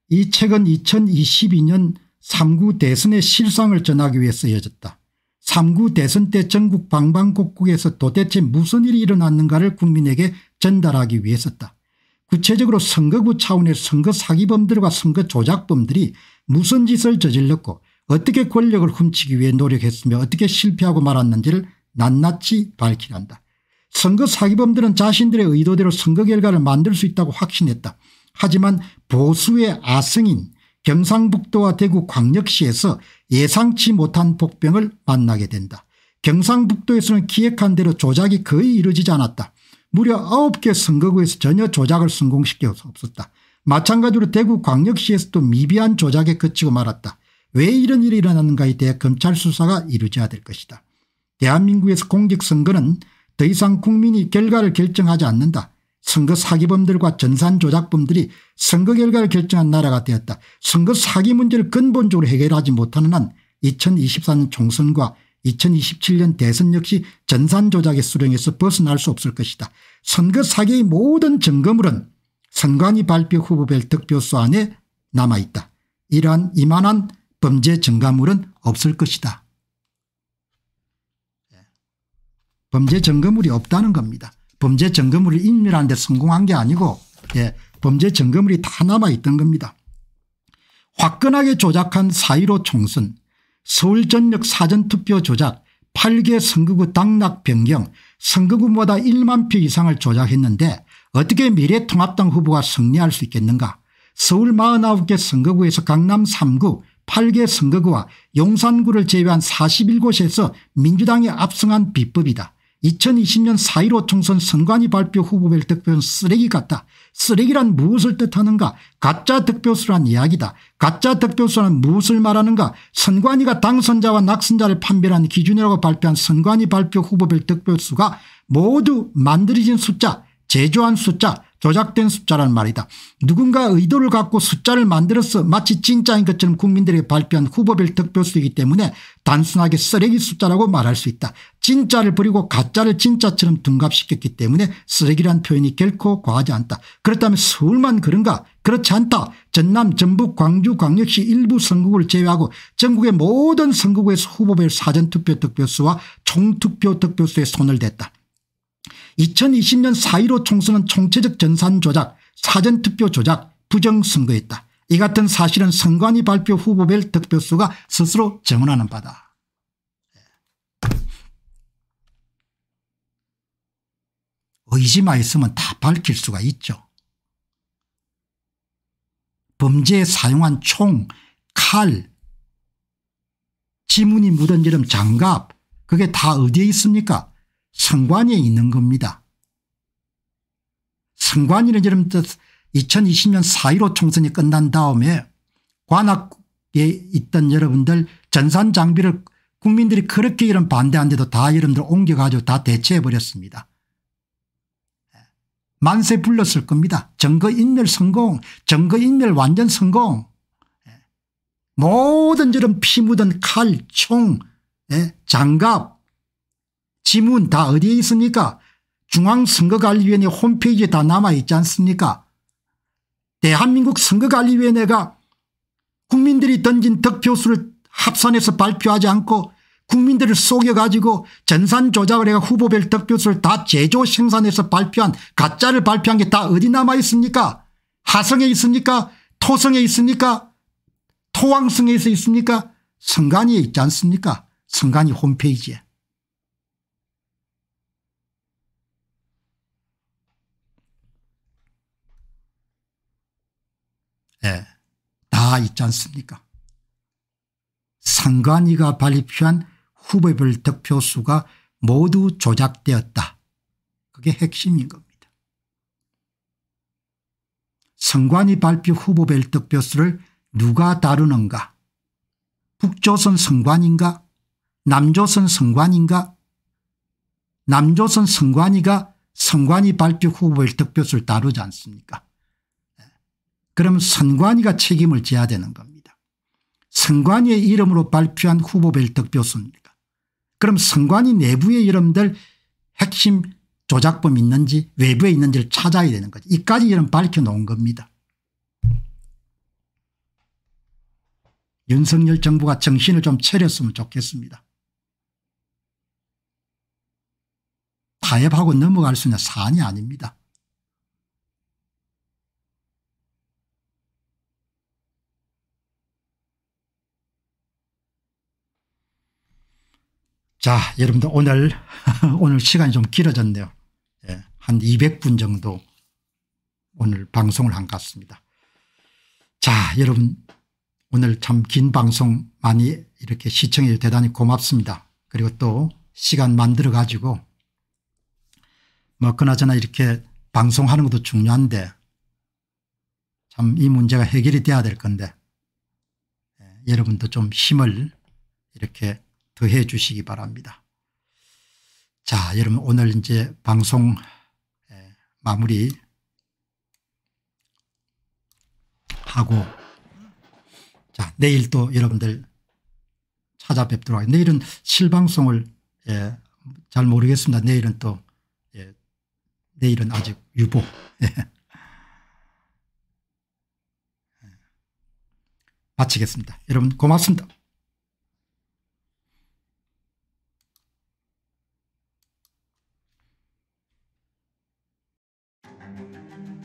이 책은 2022년 3구 대선의 실상을 전하기 위해 쓰여졌다. 3구 대선 때 전국 방방곡곡에서 도대체 무슨 일이 일어났는가를 국민에게 전달하기 위해 썼다. 구체적으로 선거구 차원의 선거 사기범들과 선거 조작범들이 무슨 짓을 저질렀고 어떻게 권력을 훔치기 위해 노력했으며 어떻게 실패하고 말았는지를 낱낱이 밝히란다. 선거 사기범들은 자신들의 의도대로 선거 결과를 만들 수 있다고 확신했다. 하지만 보수의 아승인 경상북도와 대구 광역시에서 예상치 못한 복병을 만나게 된다. 경상북도에서는 기획한 대로 조작이 거의 이루어지지 않았다. 무려 9개 선거구에서 전혀 조작을 성공시켜 없었다. 마찬가지로 대구 광역시에서도 미비한 조작에 그치고 말았다. 왜 이런 일이 일어났는가에 대해 검찰 수사가 이루어져야 될 것이다. 대한민국에서 공직선거는 더 이상 국민이 결과를 결정하지 않는다. 선거 사기범들과 전산 조작범들이 선거 결과를 결정한 나라가 되었다. 선거 사기 문제를 근본적으로 해결하지 못하는 한 2024년 총선과 2027년 대선 역시 전산 조작의 수령에서 벗어날 수 없을 것이다. 선거 사기의 모든 증거물은 선관위 발표 후보별 득표수 안에 남아있다. 이러한 이만한 범죄 증거물은 없을 것이다. 예. 범죄 증거물이 없다는 겁니다. 범죄 점검을 인멸하는 데 성공한 게 아니고 예, 범죄 점검물이 다 남아있던 겁니다. 화끈하게 조작한 사1로 총선 서울전력 사전투표 조작 8개 선거구 당락 변경 선거구마다 1만 표 이상을 조작했는데 어떻게 미래통합당 후보가 승리할 수 있겠는가 서울 49개 선거구에서 강남 3구 8개 선거구와 용산구를 제외한 41곳에서 민주당이 압승한 비법이다. 2020년 4.15 총선 선관위 발표 후보별 득표는 쓰레기 같다. 쓰레기란 무엇을 뜻하는가 가짜 득표수란 이야기다. 가짜 득표수란 무엇을 말하는가 선관위가 당선자와 낙선자를 판별하는 기준이라고 발표한 선관위 발표 후보별 득표수가 모두 만들어진 숫자 제조한 숫자 조작된 숫자란 말이다. 누군가 의도를 갖고 숫자를 만들어서 마치 진짜인 것처럼 국민들에게 발표한 후보별 득표수이기 때문에 단순하게 쓰레기 숫자라고 말할 수 있다. 진짜를 버리고 가짜를 진짜처럼 둔갑시켰기 때문에 쓰레기란 표현이 결코 과하지 않다. 그렇다면 서울만 그런가 그렇지 않다. 전남 전북 광주 광역시 일부 선거구를 제외하고 전국의 모든 선거구에서 후보별 사전투표 득표수와 총투표 득표수에 손을 댔다. 2020년 4.15 총선은 총체적 전산 조작 사전투표 조작 부정선거였다. 이 같은 사실은 선관위 발표 후보별 득표수가 스스로 증언하는 바다. 의지하 있으면 다 밝힐 수가 있죠. 범죄에 사용한 총, 칼, 지문이 묻은 지름 장갑 그게 다 어디에 있습니까 상관에 있는 겁니다. 상관이라는 이름 뜻 2020년 4.15 총선이 끝난 다음에 관악에 있던 여러분들 전산 장비를 국민들이 그렇게 이런 반대한데도 다 여러분들 옮겨가지고 다 대체해버렸습니다. 만세 불렀을 겁니다. 정거인멸 성공 정거인멸 완전 성공 예. 모든 저런 피 묻은 칼, 총, 예, 장갑 지문 다 어디에 있습니까? 중앙선거관리위원회 홈페이지에 다 남아있지 않습니까? 대한민국 선거관리위원회가 국민들이 던진 득표수를 합산해서 발표하지 않고 국민들을 속여가지고 전산 조작을 해가 후보별 득표수를 다 제조 생산해서 발표한 가짜를 발표한 게 다 어디 남아있습니까? 하성에 있습니까? 토성에 있습니까? 토왕성에 있습니까? 성관이에 있지 않습니까? 성관이 홈페이지에. 예, 다 있지 않습니까 상관위가 발표한 후보별 득표수가 모두 조작되었다. 그게 핵심인 겁니다. 선관위 발표 후보별 득표수를 누가 다루는가 북조선 선관인가 남조선 선관인가 남조선 선관위가 선관위 발표 후보별 득표수를 다루지 않습니까 그럼 선관위가 책임을 져야 되는 겁니다. 선관위의 이름으로 발표한 후보별 득표수입니까 그럼 선관위 내부의 이름들 핵심 조작범 있는지 외부에 있는지를 찾아야 되는 거죠. 이까지 이름 밝혀놓은 겁니다. 윤석열 정부가 정신을 좀 차렸으면 좋겠습니다. 타협하고 넘어갈 수 있는 사안이 아닙니다. 자, 여러분들 오늘, 오늘 시간이 좀 길어졌네요. 예, 한 200분 정도 오늘 방송을 한 것 같습니다. 자, 여러분 오늘 참 긴 방송 많이 이렇게 시청해 주셔서 대단히 고맙습니다. 그리고 또 시간 만들어 가지고 뭐 그나저나 이렇게 방송하는 것도 중요한데 참 이 문제가 해결이 돼야 될 건데 예, 여러분도 좀 힘을 이렇게 더해 주시기 바랍니다. 자 여러분 오늘 이제 방송 예, 마무리 하고 자 내일 또 여러분들 찾아뵙도록 하겠습니다. 내일은 실방송을 예, 잘 모르겠습니다. 내일은 또 예, 내일은 아직 유보 예. 예. 마치겠습니다. 여러분 고맙습니다.